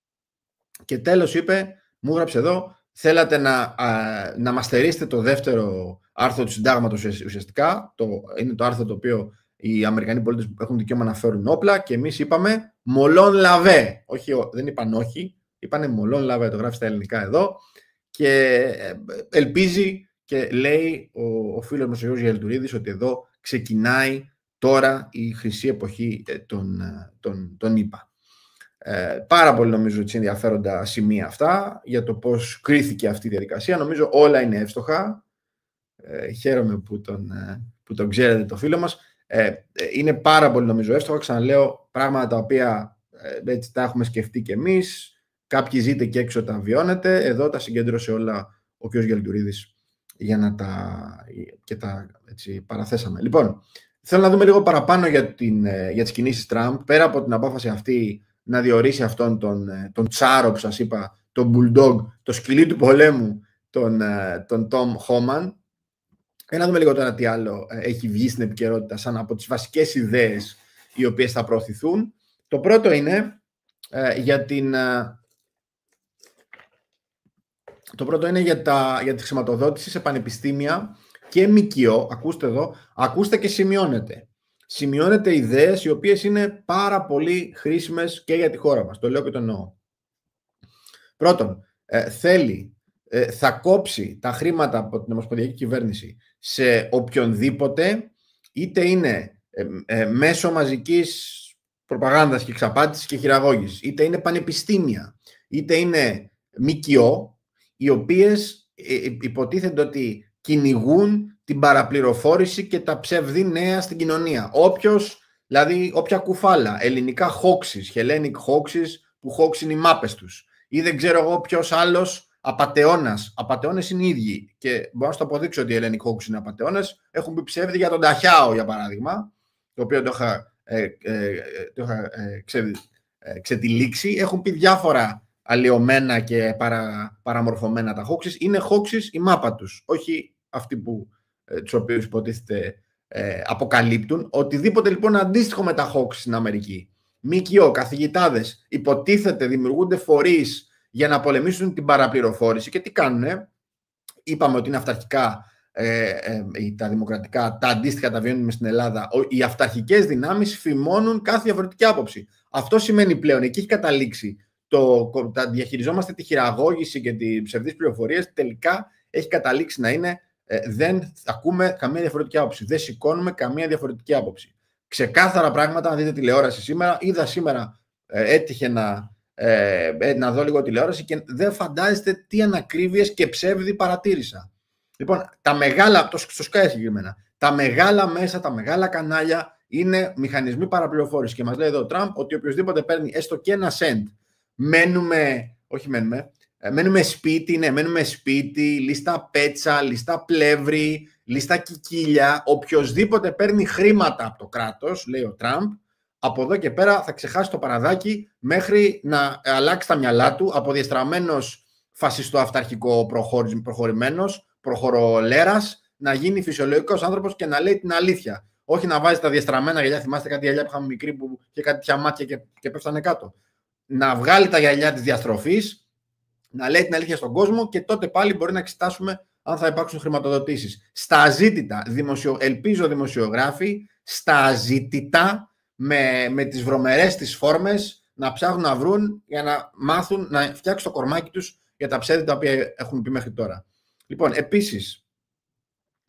Και τέλος είπε, μου έγραψε εδώ, θέλατε να, α, να μαστερίσετε το δεύτερο άρθρο του συντάγματος ουσιαστικά, το, είναι το άρθρο το οποίο οι Αμερικανοί πολίτες έχουν δικαίωμα να φέρουν όπλα και εμείς είπαμε μολόν λαβέ. Όχι, δεν είπαν όχι, είπανε μολόν λαβέ, το γράφει στα ελληνικά εδώ και ε, ελπίζει και λέει ο, ο φίλος μας ο Γιώργος Γελτουρίδης ότι εδώ ξεκινάει τώρα η χρυσή εποχή ε, ε, των, των, των ΙΠΑ. Ε, πάρα πολύ νομίζω ότι ενδιαφέροντα σημεία αυτά για το πώς κρίθηκε αυτή η διαδικασία. Νομίζω όλα είναι εύστοχα. Ε, χαίρομαι που τον, ε, που τον ξέρετε το φίλο μας. Ε, ε, είναι πάρα πολύ νομίζω εύστοχα. Ξαναλέω πράγματα τα οποία ε, έτσι τα έχουμε σκεφτεί κι εμείς. Κάποιοι ζείτε και έξω τα βιώνετε. Εδώ τα συγκέντρωσε όλα ο κ. Γελτουρίδης για να τα, και τα έτσι, παραθέσαμε. Λοιπόν, θέλω να δούμε λίγο παραπάνω για, την, για τις κινήσεις Τραμπ. Πέρα από την απόφαση αυτή να διορίσει αυτόν τον, ε, τον τσάρο που σας είπα, τον Bulldog, το σκυλί του πολέμου, τον, ε, τον Tom Homan. Για ε, να δούμε λίγο τώρα τι άλλο έχει βγει στην επικαιρότητα σαν από τις βασικές ιδέες οι οποίες θα προωθηθούν. Το πρώτο είναι για την... το πρώτο είναι για, τα, για τη χρηματοδότηση σε πανεπιστήμια και μικιό ακούστε εδώ, ακούστε και σημειώνετε σημειώνεται ιδέες οι οποίες είναι πάρα πολύ χρήσιμες και για τη χώρα μας. Το λέω και το εννοώ. Πρώτον, ε, θέλει, ε, θα κόψει τα χρήματα από την Ομοσπονδιακή Κυβέρνηση σε οποιονδήποτε, είτε είναι ε, μέσο μέσω μαζικής προπαγάνδας και εξαπάτησης και χειραγώγησης, είτε είναι πανεπιστήμια, είτε είναι Μικιό, οι οποίες υποτίθεται ότι κυνηγούν την παραπληροφόρηση και τα ψευδή νέα στην κοινωνία. Όποιος, δηλαδή όποια κουφάλα, ελληνικά χώξει, χελένικ χώξει, που χώξουν οι μάπες τους. Ή δεν ξέρω εγώ ποιος άλλος απαταιώνα, Απαταιώνε είναι οι ίδιοι και μπορώ να σου το αποδείξω ότι οι Hellenic χώξει είναι απαταιώνε, Έχουν πει ψεύδι για τον Ταχιάο, για παράδειγμα, το οποίο το είχα, ε, ε, το είχα ε, ξε, ε, ξετυλίξει. Έχουν πει διάφορα αλλοιωμένα και παρα, παραμορφωμένα τα χώξει, Είναι χώξει η μάπα τους, όχι αυτοί που ε, τους οποίους υποτίθεται ε, αποκαλύπτουν. Οτιδήποτε λοιπόν αντίστοιχο με τα Hawks στην Αμερική. ΜΚΟ, καθηγητάδες, υποτίθεται δημιουργούνται φορείς για να πολεμήσουν την παραπληροφόρηση. Και τι κάνουνε, είπαμε ότι είναι αυταρχικά ε, ε, τα δημοκρατικά, τα αντίστοιχα τα βιώνουμε στην Ελλάδα. Οι αυταρχικές δυνάμεις φημώνουν κάθε διαφορετική άποψη. Αυτό σημαίνει πλέον, εκεί έχει καταλήξει. Το, τα διαχειριζόμαστε τη χειραγώγηση και τις ψευδείς πληροφορίες. Τελικά έχει καταλήξει να είναι ε, δεν ακούμε καμία διαφορετική άποψη. Δεν σηκώνουμε καμία διαφορετική άποψη. Ξεκάθαρα πράγματα, αν δείτε τηλεόραση σήμερα, είδα σήμερα ε, έτυχε να, ε, ε, να δω λίγο τηλεόραση και δεν φαντάζεστε τι ανακρίβειες και ψεύδι παρατήρησα. Λοιπόν, τα μεγάλα, το, στο Sky συγκεκριμένα, τα μεγάλα μέσα, τα μεγάλα κανάλια είναι μηχανισμοί παραπληροφόρησης. Και μας λέει εδώ ο Τραμπ ότι οποιοδήποτε παίρνει έστω και ένα σεντ, μένουμε, όχι μένουμε, ε, μένουμε σπίτι, ναι, μένουμε σπίτι, λίστα πέτσα, λίστα πλεύρη, λίστα κικίλια. Οποιοδήποτε παίρνει χρήματα από το κράτος, λέει ο Τραμπ, από εδώ και πέρα θα ξεχάσει το παραδάκι μέχρι να αλλάξει τα μυαλά του από διαστραμμένος φασιστό-αυταρχικό προχωρημένος, προχωρολέρας, να γίνει φυσιολογικός άνθρωπος και να λέει την αλήθεια. Όχι να βάζει τα διαστραμμένα γυαλιά. Θυμάστε κάτι γυαλιά που είχαμε μικρή που είχε κάτι μάτια και, και πέφτανε κάτω. Να βγάλει τα γυαλιά της διαστροφής, να λέει την αλήθεια στον κόσμο και τότε πάλι μπορεί να εξετάσουμε αν θα υπάρξουν χρηματοδοτήσεις. Στα αζήτητα, δημοσιο... ελπίζω δημοσιογράφοι, στα αζήτητα με, με τις βρωμερές τις φόρμες να ψάχνουν να βρουν για να μάθουν να φτιάξουν το κορμάκι τους για τα ψέδι τα οποία έχουν πει μέχρι τώρα. Λοιπόν, επίσης,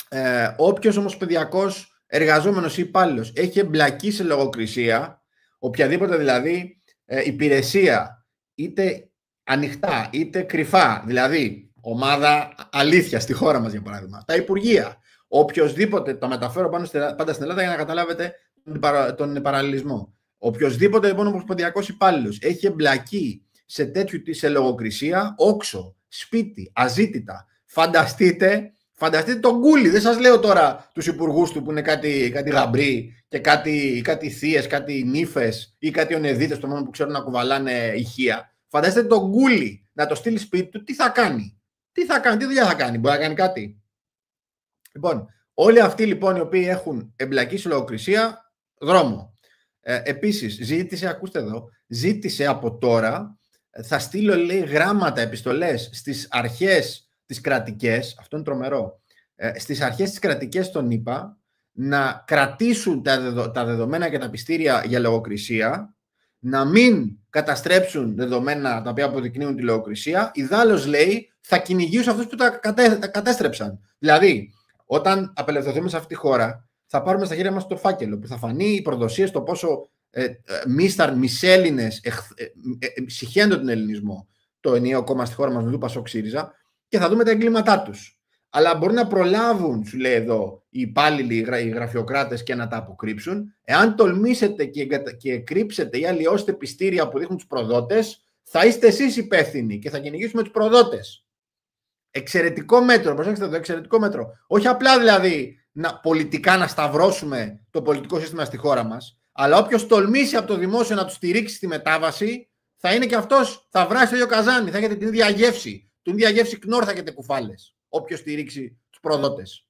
ε, όποιος ομοσπονδιακός εργαζόμενος ή υπάλληλος έχει εμπλακεί σε λογοκρισία, οποιαδήποτε δηλαδή ε, υπηρεσία, είτε ανοιχτά είτε κρυφά, δηλαδή ομάδα αλήθεια στη χώρα μας, για παράδειγμα, τα Υπουργεία, οποιοδήποτε, το μεταφέρω πάνω πάντα στην Ελλάδα για να καταλάβετε τον, παραλληλισμό. Οποιοδήποτε λοιπόν ομοσπονδιακός υπάλληλος έχει εμπλακεί σε τέτοιου σε λογοκρισία, όξο, σπίτι, αζήτητα. Φανταστείτε, φανταστείτε τον κούλι. Δεν σας λέω τώρα τους υπουργούς του που είναι κάτι, κάτι γαμπρί και κάτι, κάτι θείες, κάτι νύφες ή κάτι ονεδίτες, το μόνο που ξέρουν να κουβαλάνε ηχεία. Φανταστείτε τον Γκούλι να το στείλει σπίτι του, τι θα κάνει. Τι θα κάνει, τι δουλειά θα κάνει, μπορεί να κάνει κάτι. Λοιπόν, όλοι αυτοί λοιπόν οι οποίοι έχουν εμπλακεί σε λογοκρισία, δρόμο. Ε, επίσης, ζήτησε, ακούστε εδώ, ζήτησε από τώρα, ε, θα στείλω λέει γράμματα, επιστολές στις αρχές τις κρατικές, αυτό είναι τρομερό, ε, στις αρχές της κρατικές των ΗΠΑ, να κρατήσουν τα, τα δεδομένα και τα πιστήρια για λογοκρισία να μην καταστρέψουν δεδομένα τα οποία αποδεικνύουν τη λογοκρισία. Ιδάλω λέει θα κυνηγήσουν αυτούς που τα, κατέστρεψαν. Δηλαδή, όταν απελευθερωθούμε σε αυτή τη χώρα, θα πάρουμε στα χέρια μας το φάκελο που θα φανεί οι προδοσία στο πόσο ε, μίσταρ, μισέλληνε ε, ε, ε, ε τον ελληνισμό. Το ενιαίο κόμμα στη χώρα μας, με ΣΥΡΙΖΑ, και θα δούμε τα εγκλήματά τους. Αλλά μπορούν να προλάβουν, σου λέει εδώ, οι υπάλληλοι, οι γραφειοκράτες και να τα αποκρύψουν. Εάν τολμήσετε και, και κρύψετε ή αλλοιώσετε πιστήρια που δείχνουν τους προδότες, θα είστε εσείς υπεύθυνοι και θα κυνηγήσουμε τους προδότες. Εξαιρετικό μέτρο, προσέξτε εδώ, εξαιρετικό μέτρο. Όχι απλά δηλαδή να, πολιτικά να σταυρώσουμε το πολιτικό σύστημα στη χώρα μας, αλλά όποιος τολμήσει από το δημόσιο να τους στηρίξει στη μετάβαση, θα είναι και αυτός, θα βράσει το ίδιο καζάνι, θα έχετε την ίδια γεύση. Την ίδια γεύση θα έχετε κουφάλες, όποιος στηρίξει τους προδότες.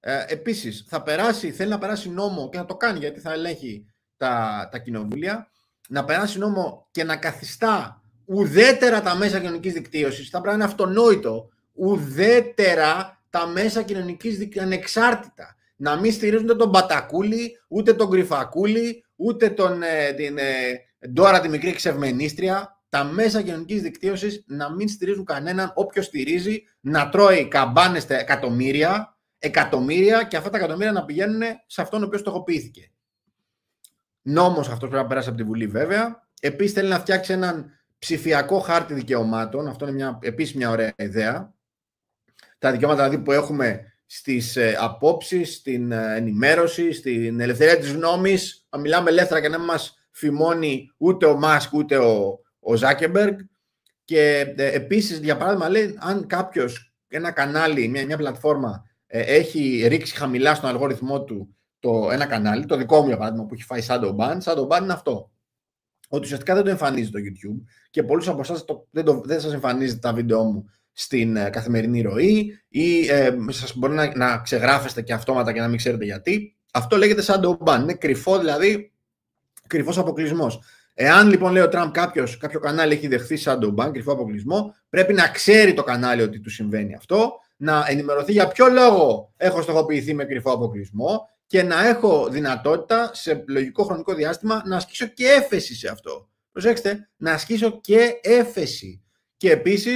Ε, επίσης, θα περάσει, θέλει να περάσει νόμο και να το κάνει γιατί θα ελέγχει τα, τα κοινοβούλια, να περάσει νόμο και να καθιστά ουδέτερα τα μέσα κοινωνικής δικτύωσης. Θα πρέπει να είναι αυτονόητο. Ουδέτερα τα μέσα κοινωνικής δικτύωση ανεξάρτητα. Να μην στηρίζονται τον Πατακούλη, ούτε τον Γκριφακούλη, ούτε τον, ε, την ε, Ντόρα τη μικρή ξευμενίστρια. Τα μέσα κοινωνικής δικτύωσης να μην στηρίζουν κανέναν. Όποιος στηρίζει να τρώει καμπάνες εκατομμύρια εκατομμύρια και αυτά τα εκατομμύρια να πηγαίνουν σε αυτόν ο οποίος στοχοποιήθηκε. Νόμος αυτός πρέπει να περάσει από τη Βουλή βέβαια. Επίσης θέλει να φτιάξει έναν ψηφιακό χάρτη δικαιωμάτων. Αυτό είναι μια, επίσης μια ωραία ιδέα. Τα δικαιώματα δηλαδή που έχουμε στις ε, απόψεις, στην ε, ενημέρωση, στην ελευθερία της γνώμης, Να μιλάμε ελεύθερα και να μην μας φημώνει ούτε ο Μάσκ ούτε ο, ο Ζάκεμπεργκ. Και ε, επίσης, για παράδειγμα, λέει, αν κάποιος ένα κανάλι, μια, μια πλατφόρμα ε, έχει ρίξει χαμηλά στον αλγόριθμό του το ένα κανάλι, το δικό μου για παράδειγμα που έχει φάει shadow ban, shadow ban είναι αυτό. Ότι ουσιαστικά δεν το εμφανίζει το YouTube και πολλούς από εσάς δεν, δεν σας εμφανίζει τα βίντεο μου στην ε, καθημερινή ροή ή ε, σας μπορεί να, να ξεγράφεστε και αυτόματα και να μην ξέρετε γιατί. Αυτό λέγεται shadow ban. Είναι κρυφό δηλαδή, κρυφός αποκλεισμός. Εάν λοιπόν λέει ο Τραμπ κάποιος κανάλι έχει δεχθεί shadow ban, κρυφό αποκλεισμό, πρέπει να ξέρει το κανάλι ότι του συμβαίνει αυτό να ενημερωθεί για ποιο λόγο έχω στοχοποιηθεί με κρυφό αποκλεισμό και να έχω δυνατότητα σε λογικό χρονικό διάστημα να ασκήσω και έφεση σε αυτό. Προσέξτε, να ασκήσω και έφεση. Και επίσης,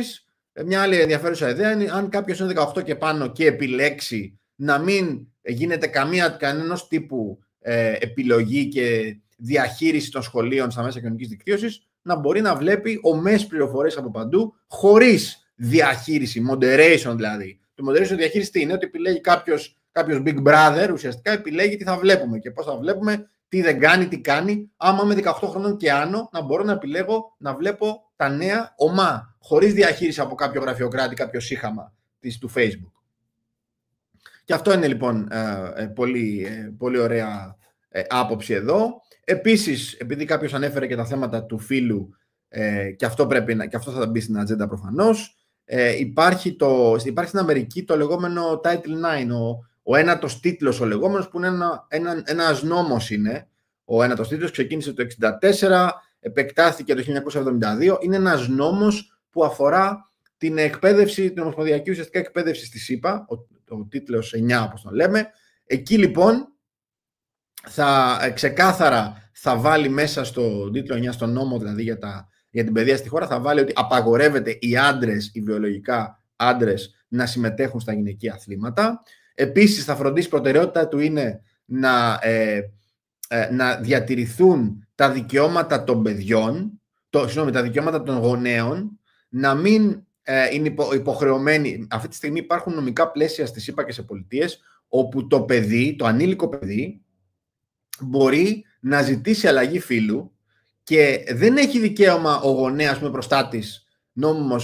μια άλλη ενδιαφέρουσα ιδέα είναι αν κάποιος είναι 18 και πάνω και επιλέξει να μην γίνεται καμία κανένας τύπου ε, επιλογή και διαχείριση των σχολείων στα μέσα κοινωνικής δικτύωσης, να μπορεί να βλέπει ομές πληροφορίες από παντού χωρίς διαχείριση, moderation δηλαδή. Το moderation διαχείριση τι είναι, ότι επιλέγει κάποιος κάποιος big brother, ουσιαστικά επιλέγει τι θα βλέπουμε και πώς θα βλέπουμε, τι δεν κάνει, τι κάνει. Άμα είμαι 18 χρόνων και άνω, να μπορώ να επιλέγω να βλέπω τα νέα ομά, χωρίς διαχείριση από κάποιο γραφειοκράτη, κάποιο σύγχαμα του Facebook. Και αυτό είναι λοιπόν ε, ε, πολύ, ε, πολύ ωραία άποψη εδώ. Επίσης, επειδή κάποιος ανέφερε και τα θέματα του φίλου και, αυτό πρέπει να, και αυτό θα μπει στην ατζέντα προφανώς, ε, υπάρχει, το, υπάρχει στην Αμερική το λεγόμενο Title 9, ο, ο ένατος τίτλος ο λεγόμενος, που είναι ένα, ένα, ένας νόμος είναι. Ο ένατος τίτλος ξεκίνησε το 1964, επεκτάθηκε το 1972. Είναι ένας νόμος που αφορά την εκπαίδευση, την ομοσπονδιακή ουσιαστικά εκπαίδευση στη ΣΥΠΑ, ο, ο τίτλος 9 όπως το λέμε. Εκεί λοιπόν θα ε, ξεκάθαρα θα βάλει μέσα στο τίτλο 9, στον νόμο δηλαδή για τα για την παιδεία στη χώρα θα βάλει ότι απαγορεύεται οι άντρες, οι βιολογικά άντρες, να συμμετέχουν στα γυναικεία αθλήματα. Επίσης, θα φροντίσει προτεραιότητα του είναι να, ε, ε, να διατηρηθούν τα δικαιώματα των παιδιών, το, τα δικαιώματα των γονέων, να μην ε, είναι υποχρεωμένοι. Αυτή τη στιγμή υπάρχουν νομικά πλαίσια στι ΗΠΑ και σε πολιτείες όπου το παιδί, το ανήλικο παιδί, μπορεί να ζητήσει αλλαγή φύλου και δεν έχει δικαίωμα ο γονέας με προστάτης, νόμιμος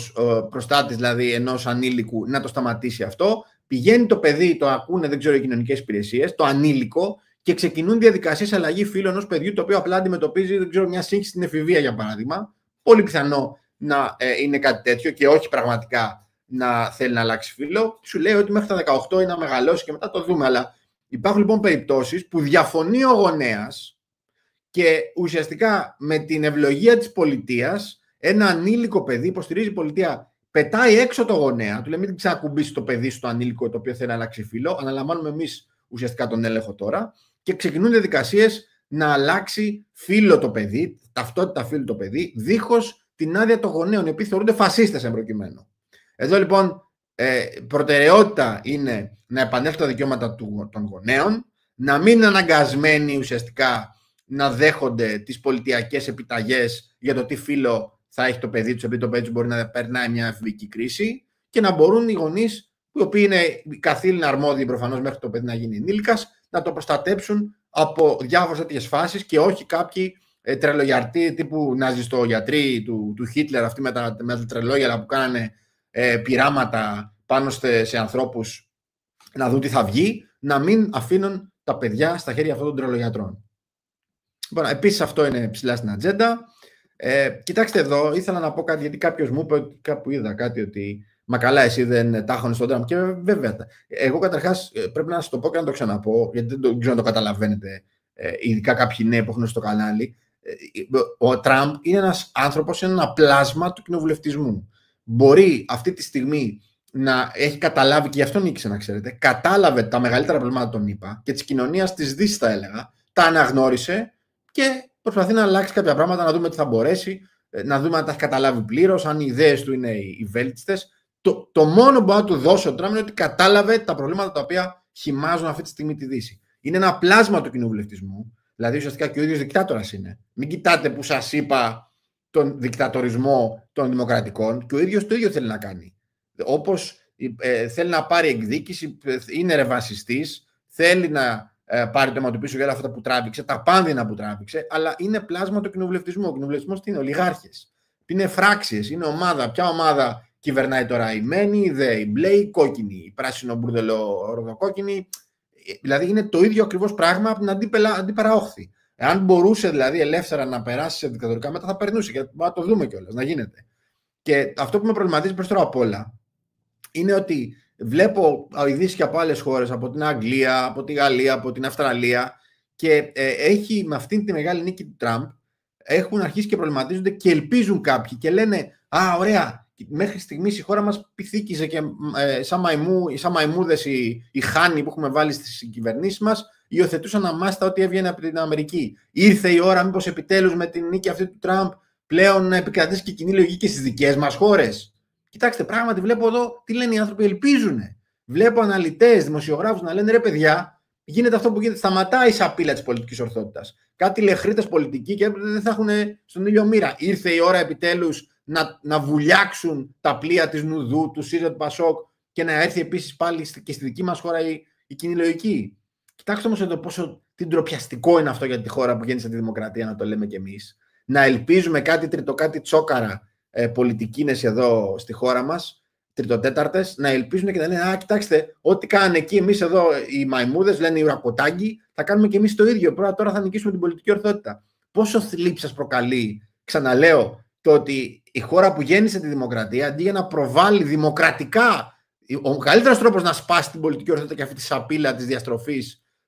προστάτη δηλαδή ενός ανήλικου να το σταματήσει αυτό, πηγαίνει το παιδί, το ακούνε δεν ξέρω οι κοινωνικές υπηρεσίες, το ανήλικο και ξεκινούν διαδικασίες αλλαγή φύλου ενός παιδιού το οποίο απλά αντιμετωπίζει δεν ξέρω, μια σύγχυση στην εφηβεία για παράδειγμα. Πολύ πιθανό να ε, είναι κάτι τέτοιο και όχι πραγματικά να θέλει να αλλάξει φύλο. Σου λέει ότι μέχρι τα 18 είναι να μεγαλώσει και μετά το δούμε. Αλλά υπάρχουν λοιπόν περιπτώσεις που διαφωνεί ο γονέας, και ουσιαστικά με την ευλογία της πολιτείας ένα ανήλικο παιδί υποστηρίζει η πολιτεία πετάει έξω το γονέα, του λέει μην ξανακουμπήσει το παιδί στο ανήλικο το οποίο θέλει να αλλάξει φύλλο, αναλαμβάνουμε εμείς ουσιαστικά τον έλεγχο τώρα και ξεκινούν διαδικασίες να αλλάξει φίλο το παιδί, ταυτότητα φίλο το παιδί, δίχως την άδεια των γονέων, οι οποίοι θεωρούνται φασίστες εμπροκειμένου Εδώ λοιπόν ε, προτεραιότητα είναι να επανέλθουν τα δικαιώματα των γονέων, να μην είναι αναγκασμένοι ουσιαστικά να δέχονται τις πολιτιακές επιταγές για το τι φίλο θα έχει το παιδί τους, επειδή το παιδί τους μπορεί να περνάει μια εφηβική κρίση και να μπορούν οι γονείς, οι οποίοι είναι καθήλυνα αρμόδιοι προφανώς μέχρι το παιδί να γίνει ενήλικας, να το προστατέψουν από διάφορες τέτοιες φάσεις και όχι κάποιοι ε, τρελογιαρτοί τύπου ναζιστογιατροί του, του Χίτλερ, αυτοί με τα, με τα τρελόγια που κάνανε ε, πειράματα πάνω σε, σε ανθρώπους να δουν τι θα βγει, να μην αφήνουν τα παιδιά στα χέρια αυτών των τρελογιατρών. Λοιπόν, επίσης αυτό είναι ψηλά στην ατζέντα. Ε, κοιτάξτε εδώ, ήθελα να πω κάτι, γιατί κάποιος μου είπε κάπου είδα κάτι ότι Μα καλά, εσύ δεν τάχωνε στον Τραμπ. Και βέβαια. Εγώ καταρχάς ε, πρέπει να σας το πω και να το ξαναπώ, γιατί δεν, το, ξέρω να το καταλαβαίνετε, ε, ειδικά κάποιοι νέοι που έχουν στο κανάλι. Ε, ο Τραμπ είναι ένας άνθρωπος, είναι ένα πλάσμα του κοινοβουλευτισμού. Μπορεί αυτή τη στιγμή να έχει καταλάβει, και γι' αυτό νίκησε να ξέρετε, κατάλαβε τα μεγαλύτερα προβλήματα των ΗΠΑ και της κοινωνίας της Δύσης, θα έλεγα, τα αναγνώρισε και προσπαθεί να αλλάξει κάποια πράγματα, να δούμε τι θα μπορέσει, ε, να δούμε αν τα έχει καταλάβει πλήρως, αν οι ιδέες του είναι οι βέλτιστες. Το, το μόνο που μπορώ να του δώσω τώρα είναι ότι κατάλαβε τα προβλήματα τα οποία χυμάζουν αυτή τη στιγμή τη Δύση. Είναι ένα πλάσμα του κοινοβουλευτισμού. Δηλαδή, ουσιαστικά και ο ίδιος δικτάτορας είναι. Μην κοιτάτε που σας είπα τον δικτατορισμό των δημοκρατικών. Και ο ίδιος το ίδιο θέλει να κάνει. Όπως ε, ε, θέλει να πάρει εκδίκηση, ε, είναι ρευασιστή, θέλει να ε, πάρει το για όλα αυτά που τράβηξε, τα πάνδυνα που τράβηξε, αλλά είναι πλάσμα του κοινοβουλευτισμού. Ο κοινοβουλευτισμός τι είναι, ολιγάρχες. Είναι φράξει, είναι ομάδα. Ποια ομάδα κυβερνάει τώρα, η Μένη, η ΔΕ, η Μπλε, η Κόκκινη, η Πράσινο Μπουρδελο, Ροδοκόκκινη. Ε, δηλαδή είναι το ίδιο ακριβώς πράγμα από την αντίπελα, αντίπερα όχθη. Εάν μπορούσε δηλαδή ελεύθερα να περάσει σε δικτατορικά μετά θα περνούσε και θα το δούμε κιόλας να γίνεται. Και αυτό που με προβληματίζει περισσότερο απ' όλα είναι ότι Βλέπω ειδήσεις και από άλλες χώρες, από την Αγγλία, από τη Γαλλία, από την Αυστραλία. Και ε, έχει με αυτή τη μεγάλη νίκη του Τραμπ έχουν αρχίσει και προβληματίζονται και ελπίζουν κάποιοι και λένε «Α, ωραία, μέχρι στιγμής η χώρα μας πυθίκησε και ε, σαν, μαϊμού, σαν μαϊμούδες οι, οι χάνοι που έχουμε βάλει στις κυβερνήσεις μας υιοθετούσαν αμάστα ό,τι έβγαινε από την Αμερική. Ήρθε η ώρα μήπως επιτέλους με την νίκη αυτή του Τραμπ πλέον να επικρατήσει και κοινή λογική και στις δικές μας χώρες. Κοιτάξτε, πράγματι βλέπω εδώ τι λένε οι άνθρωποι, ελπίζουν. Βλέπω αναλυτές, δημοσιογράφους να λένε ρε παιδιά, γίνεται αυτό που γίνεται. Σταματάει η σαπίλα της πολιτικής ορθότητας. Κάτι λεχρήτες πολιτικοί και δεν θα έχουν στον ήλιο μοίρα. Ήρθε η ώρα επιτέλους να, να βουλιάξουν τα πλοία της Νουδού, του ΣΥΡΙΑ, Πασόκ και να έρθει επίσης πάλι και στη δική μας χώρα η, η κοινή λογική. Κοιτάξτε όμως εδώ πόσο τι ντροπιαστικό είναι αυτό για τη χώρα που γέννησε τη δημοκρατία, να το λέμε κι εμείς. Να ελπίζουμε κάτι τριτοκάτι τσόκαρα ε, εδώ στη χώρα μας, τριτοτέταρτες, να ελπίζουν και να λένε «Α, κοιτάξτε, ό,τι κάνουν εκεί εμείς εδώ οι Μαϊμούδες, λένε οι ουρακοτάγκοι, θα κάνουμε και εμείς το ίδιο, πρώτα τώρα θα νικήσουμε την πολιτική ορθότητα». Πόσο θλίψη σας προκαλεί, ξαναλέω, το ότι η χώρα που γέννησε τη δημοκρατία, αντί για να προβάλλει δημοκρατικά, ο καλύτερος τρόπος να σπάσει την πολιτική ορθότητα και αυτή τη σαπίλα της διαστροφής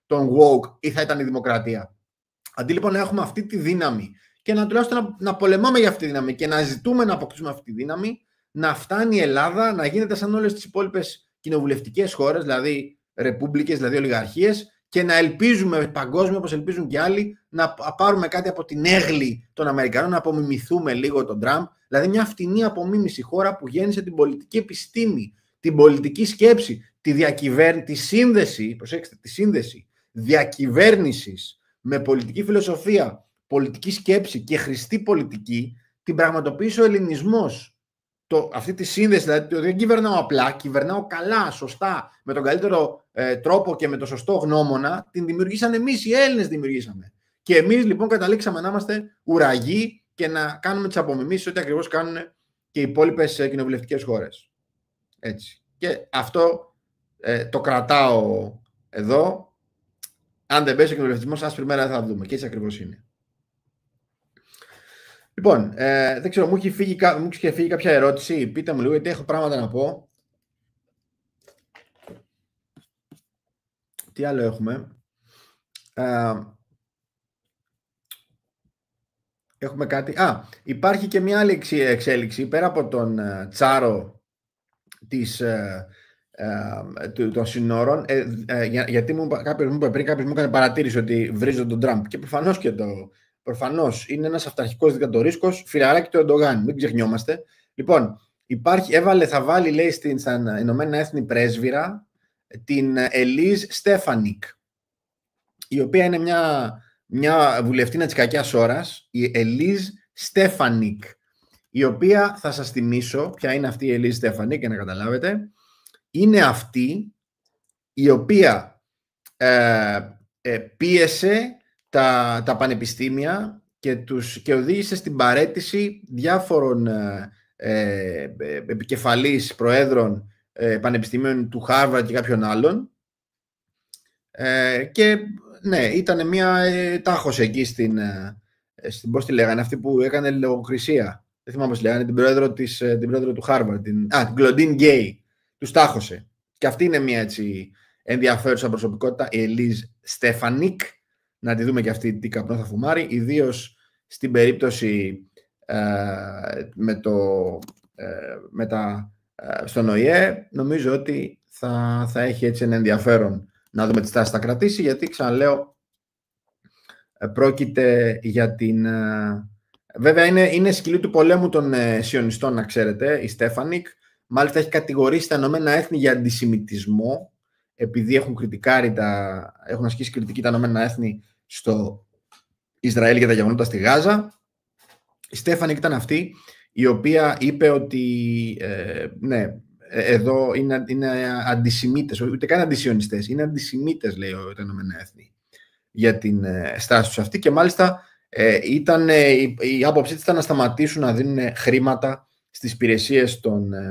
των woke, ή θα ήταν η δημοκρατία. Αντί λοιπόν να έχουμε αυτή τη δύναμη και να τουλάχιστον να, να πολεμάμε για αυτή τη δύναμη και να ζητούμε να αποκτήσουμε αυτή τη δύναμη, να φτάνει η Ελλάδα να γίνεται σαν όλες τις υπόλοιπες κοινοβουλευτικές χώρες, δηλαδή ρεπούμπλικες, δηλαδή ολιγαρχίες, και να ελπίζουμε παγκόσμια, όπως ελπίζουν και άλλοι, να πάρουμε κάτι από την έγλη των Αμερικανών, να απομιμηθούμε λίγο τον Τραμπ. Δηλαδή, μια φτηνή απομίμηση χώρα που γέννησε την πολιτική επιστήμη, την πολιτική σκέψη, τη, διακυβέρ... τη σύνδεση, προσέξτε, τη σύνδεση διακυβέρνησης με πολιτική φιλοσοφία πολιτική σκέψη και χρηστή πολιτική την πραγματοποιήσει ο ελληνισμός αυτή τη σύνδεση, δηλαδή ότι δεν κυβερνάω απλά, κυβερνάω καλά, σωστά, με τον καλύτερο ε, τρόπο και με το σωστό γνώμονα, την δημιουργήσαν εμείς, οι Έλληνες δημιουργήσαμε. Και εμείς λοιπόν καταλήξαμε να είμαστε ουραγοί και να κάνουμε τις απομιμήσεις ό,τι ακριβώς κάνουν και οι υπόλοιπες κοινοβουλευτικές χώρες. Έτσι. Και αυτό ε, το κρατάω εδώ. Αν δεν πέσει ο κοινοβουλευτισμός, άσπρη μέρα θα δούμε. Και έτσι ακριβώς είναι. Λοιπόν, ε, δεν ξέρω, μου έχει, φύγει, μου έχει φύγει κάποια ερώτηση. Πείτε μου λίγο, γιατί έχω πράγματα να πω. Τι άλλο έχουμε. Ε, έχουμε κάτι. Α, υπάρχει και μια άλλη εξέλιξη. Πέρα από τον ε, τσάρο της, ε, ε, των συνόρων, γιατί μου, κάποιος μου είπε πριν, κάποιος μου έκανε παρατήρηση ότι βρίζω τον Τραμπ. Και προφανώς και το, Προφανώς είναι ένας αυταρχικός δικατορίσκο, φιλαράκι του Ερντογάν. Μην ξεχνιόμαστε. Λοιπόν, υπάρχει, έβαλε, θα βάλει, λέει, στην, στα Ηνωμένα Έθνη πρέσβυρα ε, την Ελίζ Στέφανικ, η οποία είναι μια, μια βουλευτήνα τη κακιά ώρας, η Ελίζ Στέφανικ, η οποία θα σας θυμίσω, ποια είναι αυτή η Ελίζ Στέφανικ, για να καταλάβετε, είναι αυτή η οποία ε, ε, πίεσε τα, τα πανεπιστήμια και, τους, και οδήγησε στην παρέτηση διάφορων ε, ε επικεφαλής προέδρων ε, πανεπιστήμιων του Χάρβαρντ και κάποιων άλλων ε, και ναι, ήταν μια ε, τάχος εκεί στην, στην πώς τη λέγανε, αυτή που έκανε λογοκρισία δεν θυμάμαι πώς λέγανε, την πρόεδρο, της, την πρόεδρο του Χάρβαρντ την, α, την Κλοντίν Γκέι, τους τάχωσε και αυτή είναι μια έτσι ενδιαφέρουσα προσωπικότητα η Ελίζ Στεφανίκ να τη δούμε και αυτή τι καπνό θα φουμάρει, ιδίως στην περίπτωση ε, με το, ε, με τα, ε, στον ΟΗΕ, νομίζω ότι θα, θα έχει έτσι ένα ενδιαφέρον να δούμε τι στάση θα κρατήσει, γιατί ξαναλέω, ε, πρόκειται για την... Βέβαια, είναι, είναι σκυλή του πολέμου των σιωνιστών, να ξέρετε, η Στέφανικ. Μάλιστα, έχει κατηγορήσει τα Ηνωμένα Έθνη για αντισημιτισμό, επειδή έχουν, κριτικάρει τα, έχουν ασκήσει κριτική τα Ηνωμένα Έθνη στο Ισραήλ για τα γεγονότα στη Γάζα. Η Στέφανη ήταν αυτή η οποία είπε ότι ε, ναι, ε, εδώ είναι, είναι αντισημίτες, ούτε καν αντισιονιστές, είναι αντισημίτες λέει ο Ηνωμένα Έθνη για την ε, στάση τους αυτή και μάλιστα ε, ήταν, η, η, άποψή της ήταν να σταματήσουν να δίνουν χρήματα στις υπηρεσίες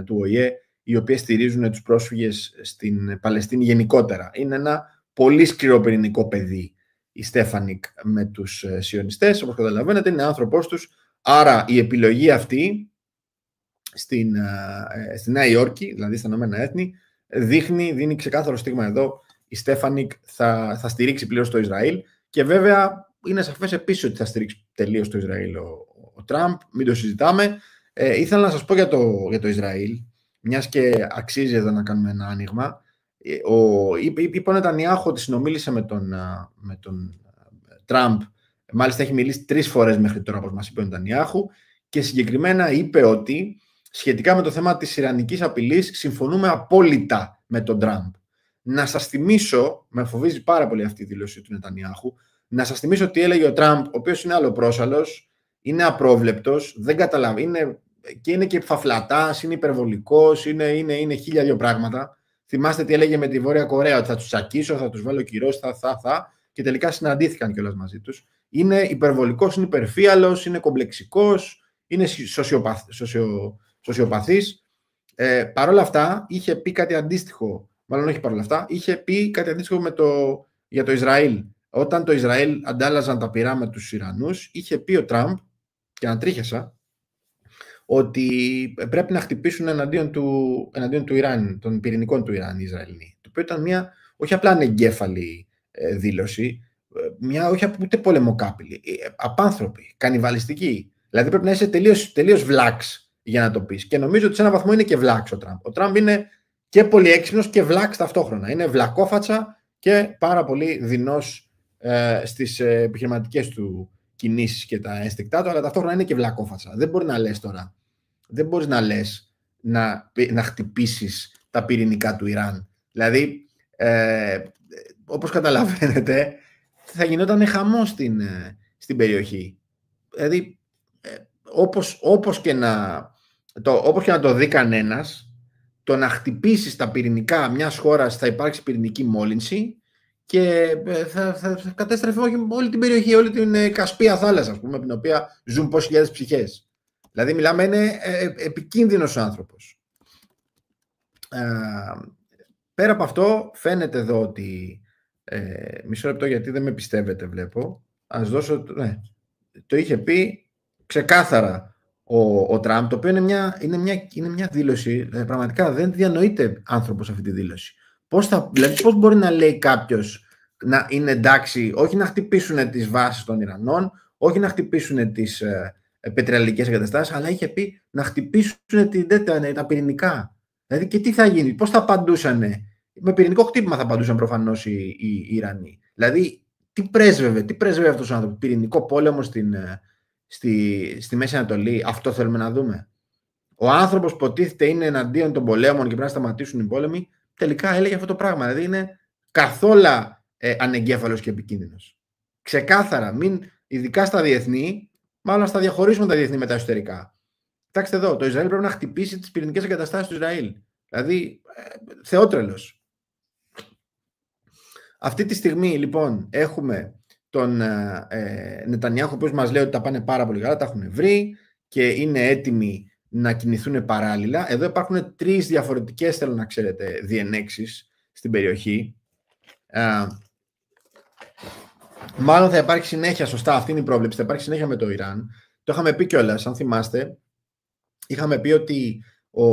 του ΟΗΕ οι οποίες στηρίζουν τους πρόσφυγες στην Παλαιστίνη γενικότερα. Είναι ένα πολύ σκληρό παιδί η Στέφανικ με τους ε, σιωνιστές, όπως καταλαβαίνετε είναι άνθρωπός τους. Άρα η επιλογή αυτή στην, ε, ε, στην Νέα Υόρκη, δηλαδή στα Ηνωμένα Έθνη, δείχνει, δίνει ξεκάθαρο στίγμα εδώ, η Στέφανικ θα, θα στηρίξει πλήρως το Ισραήλ και βέβαια είναι σαφές επίσης ότι θα στηρίξει τελείως το Ισραήλ ο, ο Τραμπ, μην το συζητάμε. Ε, ήθελα να σας πω για το, για το Ισραήλ, μιας και αξίζει εδώ να κάνουμε ένα άνοιγμα. Ε, ο, είπε ο Νετανιάχου ότι συνομίλησε με τον, με τον Τραμπ. Μάλιστα έχει μιλήσει τρεις φορές μέχρι τώρα, όπως μας είπε ο Νετανιάχου, και συγκεκριμένα είπε ότι σχετικά με το θέμα της Ιρανικής απειλής συμφωνούμε απόλυτα με τον Τραμπ. Να σας θυμίσω, με φοβίζει πάρα πολύ αυτή η δήλωση του Νετανιάχου, να σας θυμίσω ότι έλεγε ο Τραμπ, ο οποίος είναι άλλο πρόσαλος είναι απρόβλεπτος, δεν καταλαβαίνει, είναι, και είναι και φαφλατάς, είναι υπερβολικός, είναι, είναι, είναι χίλια δύο πράγματα Θυμάστε τι έλεγε με τη Βόρεια Κορέα, ότι θα τους σακίσω, θα τους βάλω κυρώσεις, θα, θα, θα. Και τελικά συναντήθηκαν κιόλας μαζί τους. Είναι υπερβολικός, είναι υπερφύαλος, είναι κομπλεξικός, είναι σοσιοπαθ, σοσιοπαθής. Ε, Παρ' όλα αυτά, είχε πει κάτι αντίστοιχο. Μάλλον όχι παρόλα αυτά, είχε πει κάτι αντίστοιχο με το, για το Ισραήλ. Όταν το Ισραήλ αντάλλαζαν τα πειρά με τους Ιρανούς, είχε πει ο Τραμπ, και αν ότι πρέπει να χτυπήσουν εναντίον του, εναντίον του Ιράν, των πυρηνικών του Ιράν, οι Το οποίο ήταν μια όχι απλά ανεγκέφαλη ε, δήλωση, ε, μια όχι ούτε πολεμοκάπηλη, ε, απάνθρωπη, κανιβαλιστική. Δηλαδή πρέπει να είσαι τελείως, τελείως βλάξ για να το πεις. Και νομίζω ότι σε έναν βαθμό είναι και βλάξ ο Τραμπ. Ο Τραμπ είναι και πολύ έξυπνος και βλάξ ταυτόχρονα. Είναι βλακόφατσα και πάρα πολύ δεινός ε, στις του κινήσεις και τα ένστικτά του, αλλά ταυτόχρονα είναι και βλακόφατσα. Δεν μπορεί να λες τώρα δεν μπορείς να λες να, να χτυπήσεις τα πυρηνικά του Ιράν. Δηλαδή, ε, όπως καταλαβαίνετε, θα γινόταν χαμός στην, ε, στην περιοχή. Δηλαδή, ε, όπως, όπως, και να, το, όπως και να το δει κανένας, το να χτυπήσεις τα πυρηνικά μιας χώρας θα υπάρξει πυρηνική μόλυνση και ε, θα, θα, θα κατέστρεφε όλη την περιοχή, όλη την ε, Κασπία θάλασσα, ας πούμε, από την οποία ζουν πόσε χιλιάδες ψυχές. Δηλαδή μιλάμε είναι ε, ε, επικίνδυνος ο άνθρωπος. Ε, πέρα από αυτό φαίνεται εδώ ότι... μισό λεπτό γιατί δεν με πιστεύετε βλέπω. Ας δώσω... Ναι, το είχε πει ξεκάθαρα ο, ο Τραμπ, το οποίο είναι μια, είναι μια, είναι μια δήλωση, δηλαδή, πραγματικά δεν διανοείται άνθρωπος αυτή τη δήλωση. Πώς δηλαδή, μπορεί να λέει κάποιος να είναι εντάξει, όχι να χτυπήσουν τις βάσεις των Ιρανών, όχι να χτυπήσουν τις, πετρελαϊκέ εγκαταστάσεις, αλλά είχε πει να χτυπήσουν την τέτα, τα πυρηνικά. Δηλαδή και τι θα γίνει, πώς θα απαντούσαν. Με πυρηνικό χτύπημα θα απαντούσαν προφανώς οι, οι, Ιρανοί. Δηλαδή τι πρέσβευε, τι πρέσβευε αυτός ο άνθρωπος. πυρηνικό πόλεμο στην, ε, στη, στη Μέση Ανατολή, αυτό θέλουμε να δούμε. Ο άνθρωπος που υποτίθεται είναι εναντίον των πολέμων και πρέπει να σταματήσουν οι πόλεμοι, τελικά έλεγε αυτό το πράγμα. Δηλαδή είναι καθόλου ε, ανεγκέφαλος και επικίνδυνος. Ξεκάθαρα, μην, ειδικά στα διεθνή, μάλλον θα διαχωρίσουμε τα διεθνή με τα εσωτερικά. Κοιτάξτε εδώ, το Ισραήλ πρέπει να χτυπήσει τις πυρηνικές εγκαταστάσεις του Ισραήλ. Δηλαδή, ε, θεότρελος. Αυτή τη στιγμή, λοιπόν, έχουμε τον ε, ε Νετανιάχου, ο οποίος μας λέει ότι τα πάνε πάρα πολύ καλά, τα έχουν βρει και είναι έτοιμοι να κινηθούν παράλληλα. Εδώ υπάρχουν τρεις διαφορετικές, θέλω να ξέρετε, διενέξεις στην περιοχή. Μάλλον θα υπάρχει συνέχεια, σωστά, αυτή είναι η πρόβλεψη. Θα υπάρχει συνέχεια με το Ιράν. Το είχαμε πει κιόλας, αν θυμάστε. Είχαμε πει ότι ο,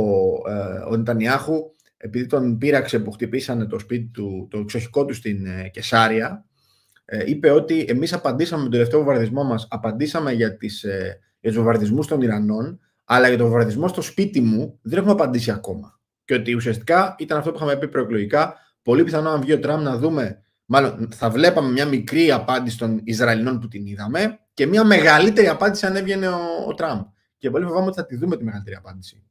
ε, ο επειδή τον πείραξε που χτυπήσανε το σπίτι του, το εξοχικό του στην ε, Κεσάρια, ε, είπε ότι εμείς απαντήσαμε με τον τελευταίο βομβαρδισμό μας. Απαντήσαμε για, τις, ε, για τους βομβαρδισμούς των Ιρανών, αλλά για τον βομβαρδισμό στο σπίτι μου δεν έχουμε απαντήσει ακόμα. Και ότι ουσιαστικά ήταν αυτό που είχαμε πει προεκλογικά. Πολύ πιθανό, αν βγει ο Τραμπ, να δούμε μάλλον θα βλέπαμε μια μικρή απάντηση των Ισραηλινών που την είδαμε και μια μεγαλύτερη απάντηση αν έβγαινε ο, ο Τραμπ. Και πολύ φοβάμαι ότι θα τη δούμε τη μεγαλύτερη απάντηση.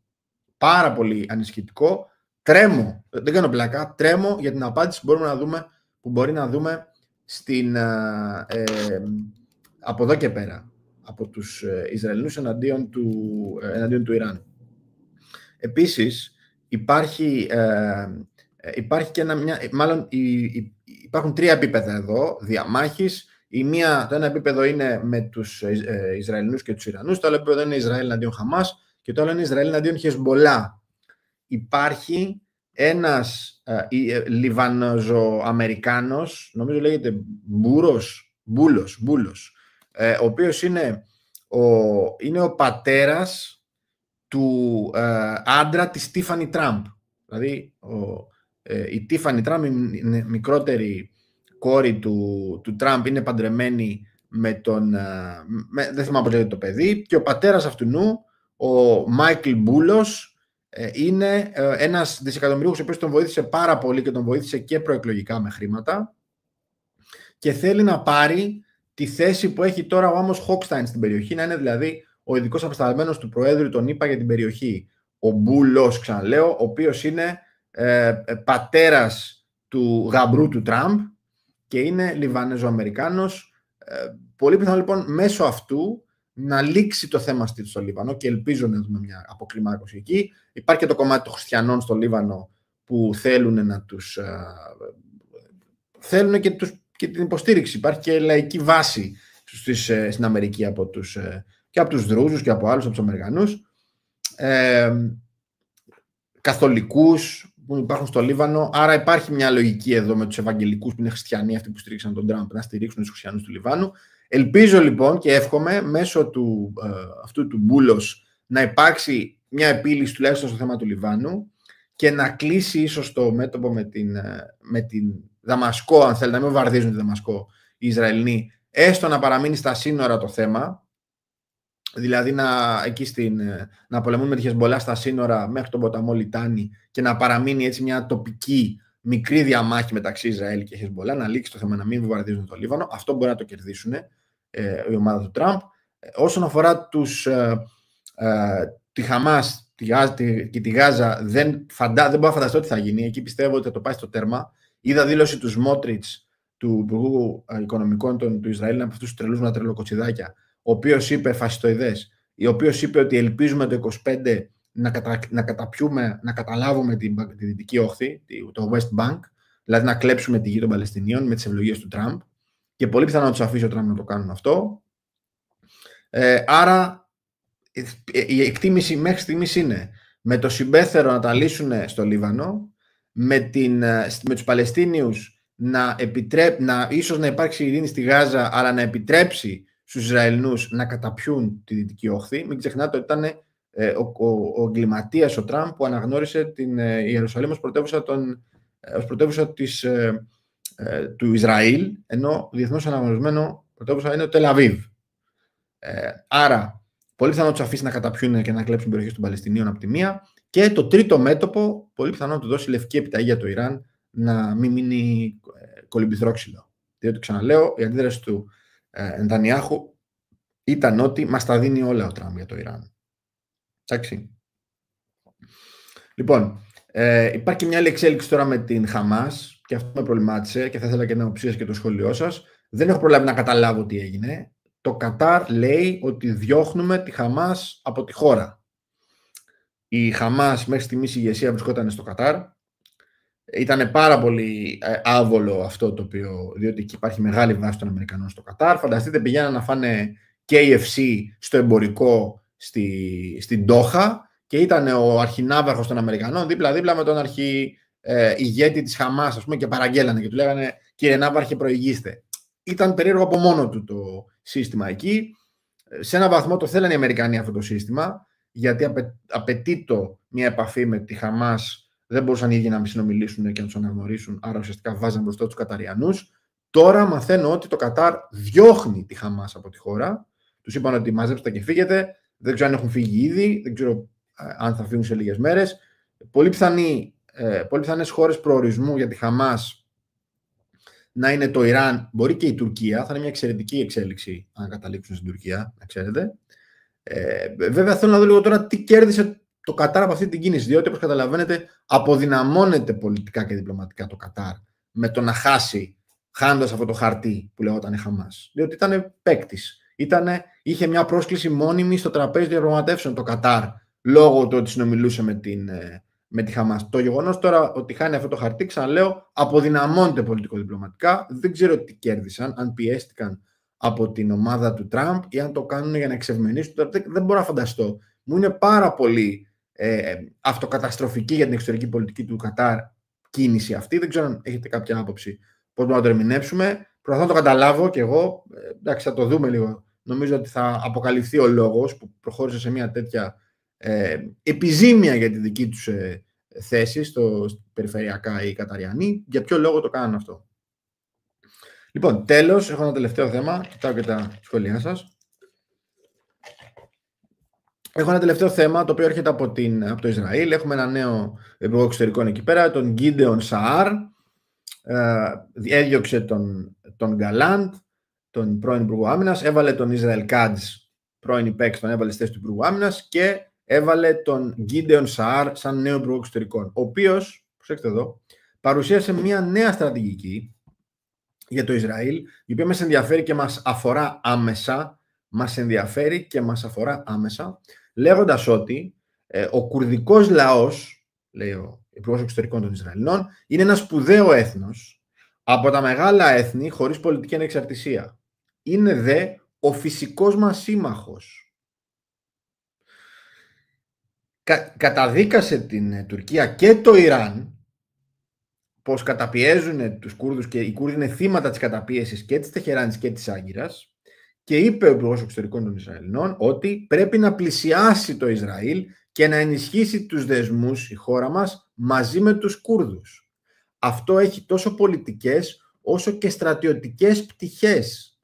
Πάρα πολύ ανισχυτικό. Τρέμω, δεν κάνω πλακά, τρέμω για την απάντηση που, μπορούμε να δούμε, που μπορεί να δούμε στην, ε, ε, από εδώ και πέρα από τους ε, Ισραηλινούς εναντίον του, εναντίον Ιράν. Επίσης, υπάρχει, υπάρχει και ένα, μια, μάλλον η υπάρχουν τρία επίπεδα εδώ διαμάχης. Η μία, το ένα επίπεδο είναι με τους ε, ε, Ισραηλινούς και τους Ιρανούς, το άλλο επίπεδο είναι Ισραήλ εναντίον Χαμάς και το άλλο είναι Ισραήλ εναντίον Χεσμολά. Υπάρχει ένας ε, ε Λιβανοζοαμερικάνος, νομίζω λέγεται Μπούρος, Μπούλος, Μπούλος, ο οποίος είναι ο, είναι ο πατέρας του ε, άντρα της Στίφανη Τραμπ. Δηλαδή, ε, η Τίφανη Τραμπ, η μικρότερη κόρη του, του Τραμπ, είναι παντρεμένη με τον... Ε, δεν θυμάμαι πώς λέγεται το παιδί. Και ο πατέρας αυτού, ο Μάικλ Μπούλος, ε, είναι ένας δισεκατομμυρίουχος ο οποίος τον βοήθησε πάρα πολύ και τον βοήθησε και προεκλογικά με χρήματα και θέλει να πάρει τη θέση που έχει τώρα ο Άμος Χόκσταϊν στην περιοχή, να είναι δηλαδή ο ειδικός απεσταλμένος του Προέδρου, τον είπα για την περιοχή, ο Μπούλος, ξαναλέω, ο οποίος είναι ε, ε, πατέρας του γαμπρού του Τραμπ και είναι Λιβανέζο-Αμερικάνος. Ε, πολύ πιθανό λοιπόν μέσω αυτού να λήξει το θέμα στο Λίβανο και ελπίζω να δούμε μια αποκλιμάκωση εκεί. Υπάρχει και το κομμάτι των χριστιανών στο Λίβανο που θέλουν να τους... Ε, θέλουν και, τους, και την υποστήριξη. Υπάρχει και λαϊκή βάση στις, ε, στην Αμερική από τους, και από τους Δρούζους και από άλλους, από τους Αμερικανούς. καθολικούς, που υπάρχουν στο Λίβανο. Άρα υπάρχει μια λογική εδώ με τους Ευαγγελικούς που είναι χριστιανοί, αυτοί που στήριξαν τον Τραμπ, να στηρίξουν τους χριστιανούς του Λιβάνου. Ελπίζω λοιπόν και εύχομαι μέσω του, ε, αυτού του μπούλος να υπάρξει μια επίλυση τουλάχιστον στο θέμα του Λιβάνου και να κλείσει ίσως το μέτωπο με την, ε, με την Δαμασκό, αν θέλετε, να μην βαρδίζουν τη Δαμασκό οι Ισραηλοί, έστω να παραμείνει στα σύνορα το θέμα, Δηλαδή να, εκεί στην, ε, να πολεμούν με τη Χεσμολά στα σύνορα μέχρι τον ποταμό Λιτάνη και να παραμείνει έτσι μια τοπική μικρή διαμάχη μεταξύ Ισραήλ και Χεσμολά, να λήξει το θέμα να μην βομβαρδίζουν το Λίβανο. Αυτό μπορεί να το κερδίσουν ε, η ομάδα του Τραμπ. Ε, όσον αφορά τους, ε, ε, τη Χαμάς τη, τη, και τη Γάζα, δεν, φαντά, δεν μπορώ να φανταστώ τι θα γίνει. Εκεί πιστεύω ότι θα το πάει στο τέρμα. Είδα δήλωση του Μότριτ του Υπουργού ε, Οικονομικών του Ισραήλ, από αυτούς τους τρελούς με τρελοκοτσιδάκια, ο οποίος είπε φασιστοειδές, ο οποίος είπε ότι ελπίζουμε το 25 να, να καταπιούμε, να καταλάβουμε την, τη δυτική όχθη, το West Bank, δηλαδή να κλέψουμε τη γη των Παλαιστινίων με τις ευλογίες του Τραμπ και πολύ πιθανό να τους αφήσει ο Τραμπ να το κάνουν αυτό. Ε, άρα η εκτίμηση μέχρι στιγμής είναι με το συμπέθερο να τα λύσουν στο Λίβανο, με, την, ε, με τους Παλαιστίνιους να, επιτρέ, να ίσως να υπάρξει ειρήνη στη Γάζα, αλλά να επιτρέψει στους Ισραηλινούς να καταπιούν τη δυτική όχθη. Μην ξεχνάτε ότι ήταν ε, ο, ο, ο εγκληματίας ο Τραμπ που αναγνώρισε την ε, Ιερουσαλήμ ως πρωτεύουσα, ε, ως πρωτεύουσα της, ε, του Ισραήλ, ενώ διεθνώς αναγνωρισμένο πρωτεύουσα είναι το Τελαβίβ. άρα, πολύ πιθανό τους αφήσει να καταπιούν και να κλέψουν περιοχές των Παλαιστινίων από τη μία. Και το τρίτο μέτωπο, πολύ πιθανό να του δώσει λευκή επιταγή για το Ιράν να μην μείνει κολυμπηθρόξυλο. Διότι, ξαναλέω, η αντίδρασης του ε, Ντανιάχου ήταν ότι μας τα δίνει όλα ο Τραμπ για το Ιράν. Εντάξει. Λοιπόν, ε, υπάρχει και μια άλλη εξέλιξη τώρα με την Χαμάς και αυτό με προβλημάτισε και θα ήθελα και να αποψία και το σχόλιο σας. Δεν έχω προλάβει να καταλάβω τι έγινε. Το Κατάρ λέει ότι διώχνουμε τη Χαμάς από τη χώρα. Η Χαμάς μέχρι στιγμής η ηγεσία βρισκόταν στο Κατάρ. Ήταν πάρα πολύ ε, άβολο αυτό το οποίο, διότι εκεί υπάρχει μεγάλη βάση των Αμερικανών στο Κατάρ. Φανταστείτε πηγαίναν να φάνε KFC στο εμπορικό στη, στην Τόχα και ήταν ο αρχινάβαρχος των Αμερικανών δίπλα-δίπλα με τον αρχι, ε, ηγέτη της Χαμάς ας πούμε, και παραγγέλανε και του λέγανε «Κύριε Νάβαρχε, προηγήστε». Ήταν περίεργο από μόνο του το σύστημα εκεί. Σε έναν βαθμό το θέλανε οι Αμερικανοί αυτό το σύστημα, γιατί απαιτεί το μια επαφή με τη Χαμάς δεν μπορούσαν οι ίδιοι να μην συνομιλήσουν και να τους αναγνωρίσουν, άρα ουσιαστικά βάζαν μπροστά τους Καταριανούς. Τώρα μαθαίνω ότι το Κατάρ διώχνει τη Χαμάς από τη χώρα. Τους είπαν ότι μαζέψτε και φύγετε. Δεν ξέρω αν έχουν φύγει ήδη, δεν ξέρω ε, αν θα φύγουν σε λίγες μέρες. Πολύ, πιθανή, ε, πολύ πιθανές χώρες προορισμού για τη Χαμάς να είναι το Ιράν, μπορεί και η Τουρκία. Θα είναι μια εξαιρετική εξέλιξη αν καταλήξουν στην Τουρκία, να ξέρετε. Ε, βέβαια, θέλω να δω λίγο τώρα τι κέρδισε το Κατάρ από αυτή την κίνηση. Διότι, όπως καταλαβαίνετε, αποδυναμώνεται πολιτικά και διπλωματικά το Κατάρ με το να χάσει, χάνοντας αυτό το χαρτί που λεγόταν Χαμάς. Διότι ήταν παίκτη. είχε μια πρόσκληση μόνιμη στο τραπέζι διαπραγματεύσεων το Κατάρ λόγω του ότι συνομιλούσε με, την, ε, με τη Χαμάς. Το γεγονός τώρα ότι χάνει αυτό το χαρτί, ξαναλέω, αποδυναμώνεται πολιτικο-διπλωματικά. Δεν ξέρω τι κέρδισαν, αν πιέστηκαν από την ομάδα του Τραμπ ή αν το κάνουν για να εξευμενήσουν. Δεν μπορώ να φανταστώ. Μου είναι πάρα πολύ ε, αυτοκαταστροφική για την εξωτερική πολιτική του Κατάρ κίνηση αυτή. Δεν ξέρω αν έχετε κάποια άποψη πώς μπορούμε να το ερμηνεύσουμε. Προσπαθώ να το καταλάβω κι εγώ. Ε, εντάξει, θα το δούμε λίγο. Νομίζω ότι θα αποκαλυφθεί ο λόγος που προχώρησε σε μια τέτοια ε, επιζήμια για τη δική τους ε, θέση στο περιφερειακά ή Καταριανοί. Για ποιο λόγο το κάνανε αυτό. Λοιπόν, τέλος, έχω ένα τελευταίο θέμα. Κοιτάω και τα σχόλιά σας. Έχω ένα τελευταίο θέμα το οποίο έρχεται από, την, από το Ισραήλ. Έχουμε ένα νέο υπουργό εξωτερικών εκεί πέρα, τον Γκίντεον Σαάρ. έδιωξε τον, τον Γκαλάντ, τον πρώην υπουργό άμυνας. Έβαλε τον Ισραήλ Κάτζ, πρώην υπέξ, τον έβαλε στη θέση του υπουργού άμυνας και έβαλε τον Γκίντεον Σαάρ σαν νέο υπουργό εξωτερικών. Ο οποίος, προσέξτε εδώ, παρουσίασε μια νέα στρατηγική για το Ισραήλ, η οποία μας ενδιαφέρει και μας αφορά άμεσα. Μας ενδιαφέρει και μας αφορά άμεσα λέγοντας ότι ε, ο κουρδικός λαός, λέει ο Υπουργός Εξωτερικών των Ισραηλινών, είναι ένας σπουδαίο έθνος από τα μεγάλα έθνη χωρίς πολιτική ανεξαρτησία. Είναι δε ο φυσικός μας σύμμαχος. καταδίκασε την ε, Τουρκία και το Ιράν πως καταπιέζουν τους Κούρδους και οι Κούρδοι είναι θύματα της καταπίεσης και της Τεχεράνης και της Άγκυρας και είπε ο Υπουργός Εξωτερικών των Ισραηλινών ότι πρέπει να πλησιάσει το Ισραήλ και να ενισχύσει τους δεσμούς η χώρα μας μαζί με τους Κούρδους. Αυτό έχει τόσο πολιτικές όσο και στρατιωτικές πτυχές.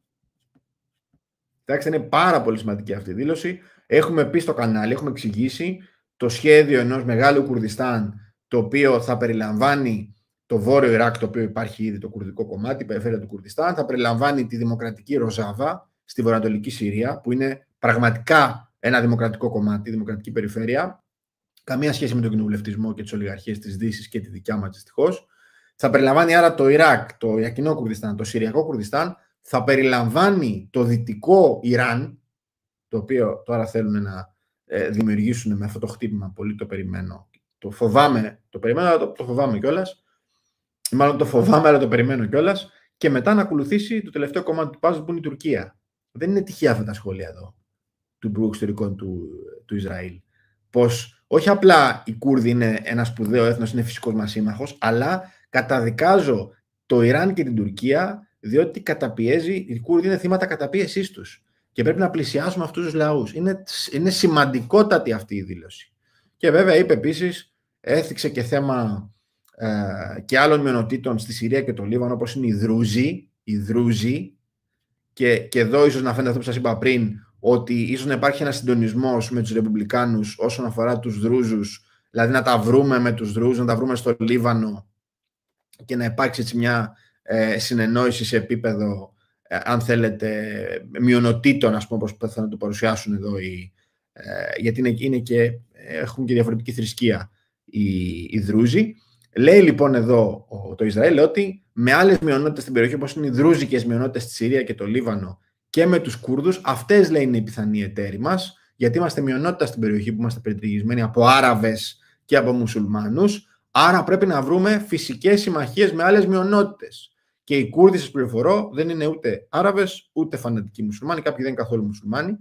Εντάξει, είναι πάρα πολύ σημαντική αυτή η δήλωση. Έχουμε πει στο κανάλι, έχουμε εξηγήσει το σχέδιο ενός μεγάλου Κουρδιστάν το οποίο θα περιλαμβάνει το Βόρειο Ιράκ, το οποίο υπάρχει ήδη το κουρδικό κομμάτι, η περιφέρεια του Κουρδιστάν, θα περιλαμβάνει τη Δημοκρατική Ροζάβα, στη βορειοανατολική Συρία, που είναι πραγματικά ένα δημοκρατικό κομμάτι, δημοκρατική περιφέρεια, καμία σχέση με τον κοινοβουλευτισμό και τις ολιγαρχίες της Δύσης και τη δικιά μας δυστυχώς. Θα περιλαμβάνει άρα το Ιράκ, το Ιρακινό Κουρδιστάν, το Συριακό Κουρδιστάν, θα περιλαμβάνει το δυτικό Ιράν, το οποίο τώρα θέλουν να ε, δημιουργήσουν με αυτό το χτύπημα. Πολύ το περιμένω. Το φοβάμαι, το περιμένω, αλλά το, το φοβάμαι κιόλας. Μάλλον το φοβάμαι, αλλά το περιμένω κιόλας. Και μετά να ακολουθήσει το τελευταίο κομμάτι του πάζου που είναι η Τουρκία. Δεν είναι τυχαία αυτά τα σχόλια εδώ του Υπουργού Εξωτερικών του, του Ισραήλ. Πως όχι απλά οι Κούρδοι είναι ένα σπουδαίο έθνος, είναι φυσικός μας σύμμαχος, αλλά καταδικάζω το Ιράν και την Τουρκία, διότι καταπιέζει, οι Κούρδοι είναι θύματα καταπίεσής τους. Και πρέπει να πλησιάσουμε αυτούς τους λαούς. Είναι, είναι σημαντικότατη αυτή η δήλωση. Και βέβαια είπε επίσης, έθιξε και θέμα ε, και άλλων μειονοτήτων στη Συρία και το Λίβανο, όπως είναι οι Δρούζοι, οι Δρούζοι, και, και εδώ ίσως να φαίνεται αυτό που σας είπα πριν, ότι ίσως να υπάρχει ένας συντονισμός με τους Ρεπουμπλικάνους όσον αφορά τους Δρούζους, δηλαδή να τα βρούμε με τους Δρούζους, να τα βρούμε στο Λίβανο και να υπάρξει έτσι μια ε, συνεννόηση σε επίπεδο, ε, αν θέλετε, μειονοτήτων, πούμε, όπως θα να το παρουσιάσουν εδώ οι, ε, γιατί είναι, και, έχουν και διαφορετική θρησκεία οι, οι Δρούζοι. Λέει λοιπόν εδώ το Ισραήλ ότι με άλλες μειονότητες στην περιοχή, όπως είναι οι δρούζικες μειονότητες στη Συρία και το Λίβανο και με τους Κούρδους, αυτές λέει είναι οι πιθανοί εταίροι μας, γιατί είμαστε μειονότητα στην περιοχή που είμαστε περιτριγισμένοι από Άραβες και από Μουσουλμάνους. Άρα πρέπει να βρούμε φυσικές συμμαχίες με άλλες μειονότητες. Και οι Κούρδοι, σας πληροφορώ, δεν είναι ούτε Άραβες ούτε φανατικοί μουσουλμάνοι. Κάποιοι δεν είναι καθόλου μουσουλμάνοι.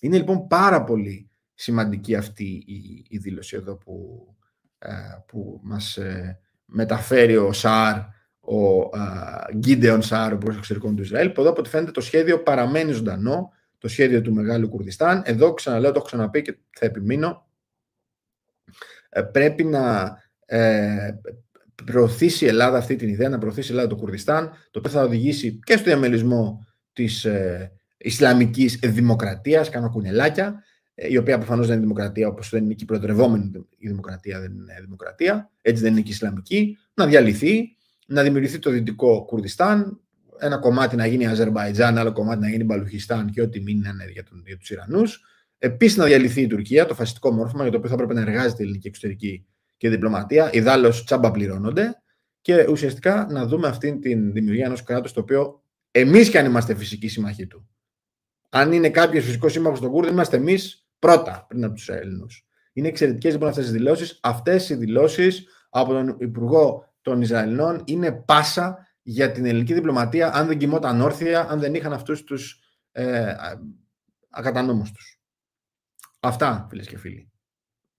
Είναι λοιπόν πάρα πολύ σημαντική αυτή η δήλωση εδώ που, ε, που μας ε, μεταφέρει ο Σάρ, ο ε, Γκίντεον Σάρ, ο Υπουργός Εξωτερικών του Ισραήλ, που εδώ από φαίνεται το σχέδιο παραμένει ζωντανό, το σχέδιο του Μεγάλου Κουρδιστάν. Εδώ ξαναλέω, το έχω ξαναπεί και θα επιμείνω, πρέπει να προωθήσει η Ελλάδα αυτή την ιδέα, να προωθήσει η Ελλάδα το Κουρδιστάν, το οποίο θα οδηγήσει και στο διαμελισμό της Ισλαμικής Δημοκρατίας, κάνω κουνελάκια, η οποία προφανώς δεν είναι δημοκρατία, όπως δεν είναι και η προεδρευόμενη η δημοκρατία, δεν είναι δημοκρατία, έτσι δεν είναι και η Ισλαμική, να διαλυθεί, να δημιουργηθεί το δυτικό Κουρδιστάν, ένα κομμάτι να γίνει Αζερβαϊτζάν, άλλο κομμάτι να γίνει Μπαλουχιστάν και ό,τι μην είναι για, τους Ιρανούς. Επίσης να διαλυθεί η Τουρκία, το φασιστικό μόρφωμα για το οποίο θα έπρεπε να εργάζεται η ελληνική εξωτερική και η διπλωματία. Ιδάλω τσάμπα πληρώνονται. Και ουσιαστικά να δούμε αυτή τη δημιουργία ενός κράτους το οποίο εμείς κι αν είμαστε φυσικοί σύμμαχοι του. Αν είναι κάποιος φυσικός σύμμαχος στον Κούρδων, είμαστε εμείς Πρώτα, πριν από τους Έλληνους. Είναι εξαιρετικές λοιπόν αυτές οι δηλώσεις. Αυτές οι δηλώσεις από τον Υπουργό των Ισραηλινών είναι πάσα για την ελληνική διπλωματία αν δεν κοιμόταν όρθια, αν δεν είχαν αυτούς τους ε, ακατανόμους τους. Αυτά, φίλες και φίλοι.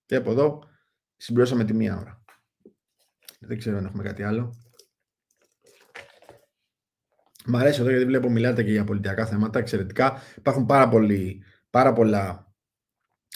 Και από εδώ συμπληρώσαμε τη μία ώρα. Δεν ξέρω αν έχουμε κάτι άλλο. Μ' αρέσει εδώ γιατί βλέπω μιλάτε και για πολιτικά θέματα εξαιρετικά. Υπάρχουν πάρα, πάρα πολλά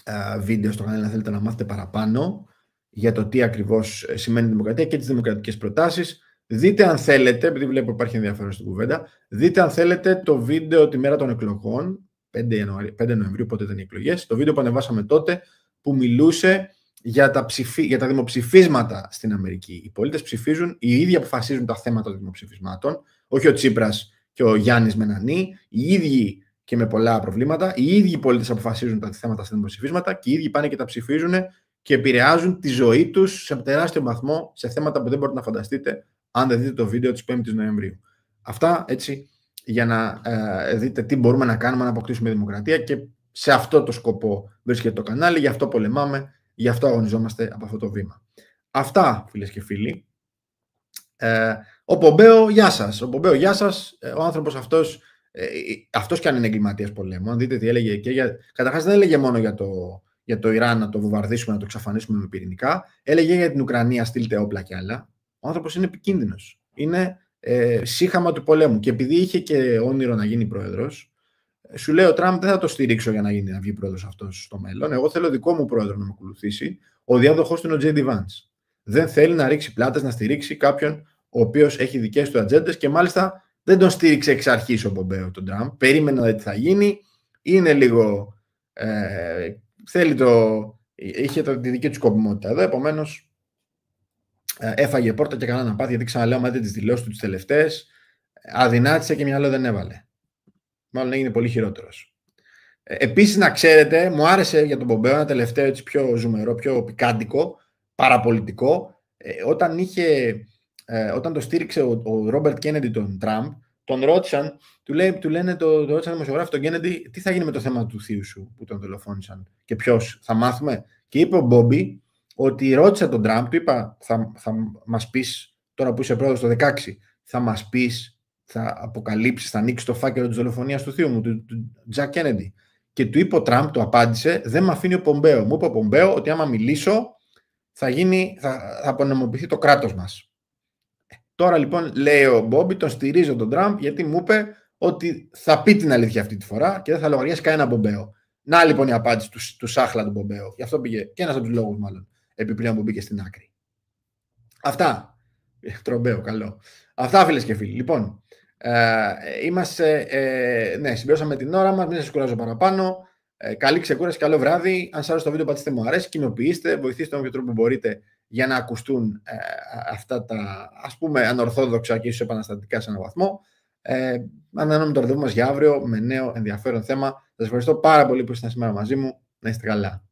ε, βίντεο στο κανάλι αν θέλετε να μάθετε παραπάνω για το τι ακριβώς ε, σημαίνει η δημοκρατία και τις δημοκρατικές προτάσεις. Δείτε αν θέλετε, επειδή βλέπω υπάρχει ενδιαφέρον στην κουβέντα, δείτε αν θέλετε το βίντεο τη μέρα των εκλογών, 5, 5 Νοεμβρίου, πότε ήταν οι εκλογές, το βίντεο που ανεβάσαμε τότε, που μιλούσε για τα, ψηφι... για τα δημοψηφίσματα στην Αμερική. Οι πολίτες ψηφίζουν, οι ίδιοι αποφασίζουν τα θέματα των δημοψηφισμάτων, όχι ο Τσίπρας και ο Γιάννης Μενανή, οι ίδιοι και με πολλά προβλήματα. Οι ίδιοι πολίτες αποφασίζουν τα θέματα στα δημοψηφίσματα και οι ίδιοι πάνε και τα ψηφίζουν και επηρεάζουν τη ζωή τους σε τεράστιο βαθμό σε θέματα που δεν μπορείτε να φανταστείτε αν δεν δείτε το βίντεο της 5η Νοεμβρίου. Αυτά έτσι για να ε, δείτε τι μπορούμε να κάνουμε να αποκτήσουμε δημοκρατία και σε αυτό το σκοπό βρίσκεται το κανάλι, γι' αυτό πολεμάμε, γι' αυτό αγωνιζόμαστε από αυτό το βήμα. Αυτά φίλες και φίλοι. Ε, ο Πομπέο, γεια σας, Ο Πομπέο, γεια ε, Ο άνθρωπος αυτός. Ε, ε, ε, αυτός κι αν είναι εγκληματίας πολέμου, αν δείτε τι έλεγε και για. Καταρχάς δεν έλεγε μόνο για το, για το Ιράν να το βομβαρδίσουμε, να το εξαφανίσουμε με πυρηνικά. Έλεγε για την Ουκρανία, στείλτε όπλα κι άλλα. Ο άνθρωπος είναι επικίνδυνος. Είναι ε, σύχαμα του πολέμου. Και επειδή είχε και όνειρο να γίνει πρόεδρος, σου λέει ο Τραμπ δεν θα το στηρίξω για να, γίνει, να βγει πρόεδρος αυτός στο μέλλον. Εγώ θέλω δικό μου πρόεδρο να με ακολουθήσει. Ο διάδοχός του είναι ο Τζέντι Βάντ. Δεν θέλει να ρίξει πλάτες, να στηρίξει κάποιον ο οποίος έχει δικές του ατζέντες και μάλιστα δεν τον στήριξε εξ αρχής ο Μπομπέο τον Τραμπ. Περίμενε να τι θα γίνει. Είναι λίγο. Ε, θέλει το. Είχε το, τη δική του σκοπιμότητα εδώ. Επομένως, ε, έφαγε πόρτα και κανένα να πάθει. Γιατί ξαναλέω, μετά τις δηλώσεις του τις τελευταίες. Αδυνάτησε και μυαλό δεν έβαλε. Μάλλον έγινε πολύ χειρότερος. Ε, Επίσης, να ξέρετε, μου άρεσε για τον Μπομπέο ένα τελευταίο έτσι πιο ζουμερό, πιο πικάντικο, παραπολιτικό. Ε, όταν είχε ε, όταν το στήριξε ο Ρόμπερτ Κέννεντι τον Τραμπ, τον ρώτησαν, του, λέει, του λένε το, το ρώτησαν δημοσιογράφοι τον Κέννεντι, τι θα γίνει με το θέμα του θείου σου που τον δολοφόνησαν και ποιος, θα μάθουμε. Και είπε ο Μπόμπι ότι ρώτησε τον Τραμπ, του είπα, θα, θα μας πεις τώρα που είσαι πρόεδρος το 16, θα μας πεις, θα αποκαλύψεις, θα ανοίξεις το φάκελο της δολοφονίας του θείου μου, του, Τζακ Κέννεντι. Και του είπε ο Τραμπ, το απάντησε, δεν με αφήνει ο Πομπέο. Μου είπε ο Πομπέο ότι άμα μιλήσω θα, γίνει, θα, θα το κράτος μας. Τώρα λοιπόν λέει ο Μπόμπι, τον στηρίζω τον Τραμπ γιατί μου είπε ότι θα πει την αλήθεια αυτή τη φορά και δεν θα λογαριάσει κανένα Μπομπέο. Να λοιπόν η απάντηση του, του Σάχλα του Μπομπέο. Γι' αυτό πήγε και ένας από τους λόγους μάλλον επιπλέον που μπήκε στην άκρη. Αυτά. [LAUGHS] Τρομπέο, καλό. Αυτά φίλες και φίλοι. Λοιπόν, ε, είμαστε, ε, ναι, συμπληρώσαμε την ώρα μας. Μην σας κουράζω παραπάνω. Ε, καλή ξεκούραση, καλό βράδυ. Αν σας άρεσε το βίντεο, πατήστε μου αρέσει, κοινοποιήστε, βοηθήστε τον τρόπο μπορείτε για να ακουστούν ε, αυτά τα ας πούμε ανορθόδοξα και ίσως επαναστατικά σε έναν βαθμό. Ε, το ραντεβού μας για αύριο με νέο ενδιαφέρον θέμα. Σας ευχαριστώ πάρα πολύ που ήσασταν σήμερα μαζί μου. Να είστε καλά.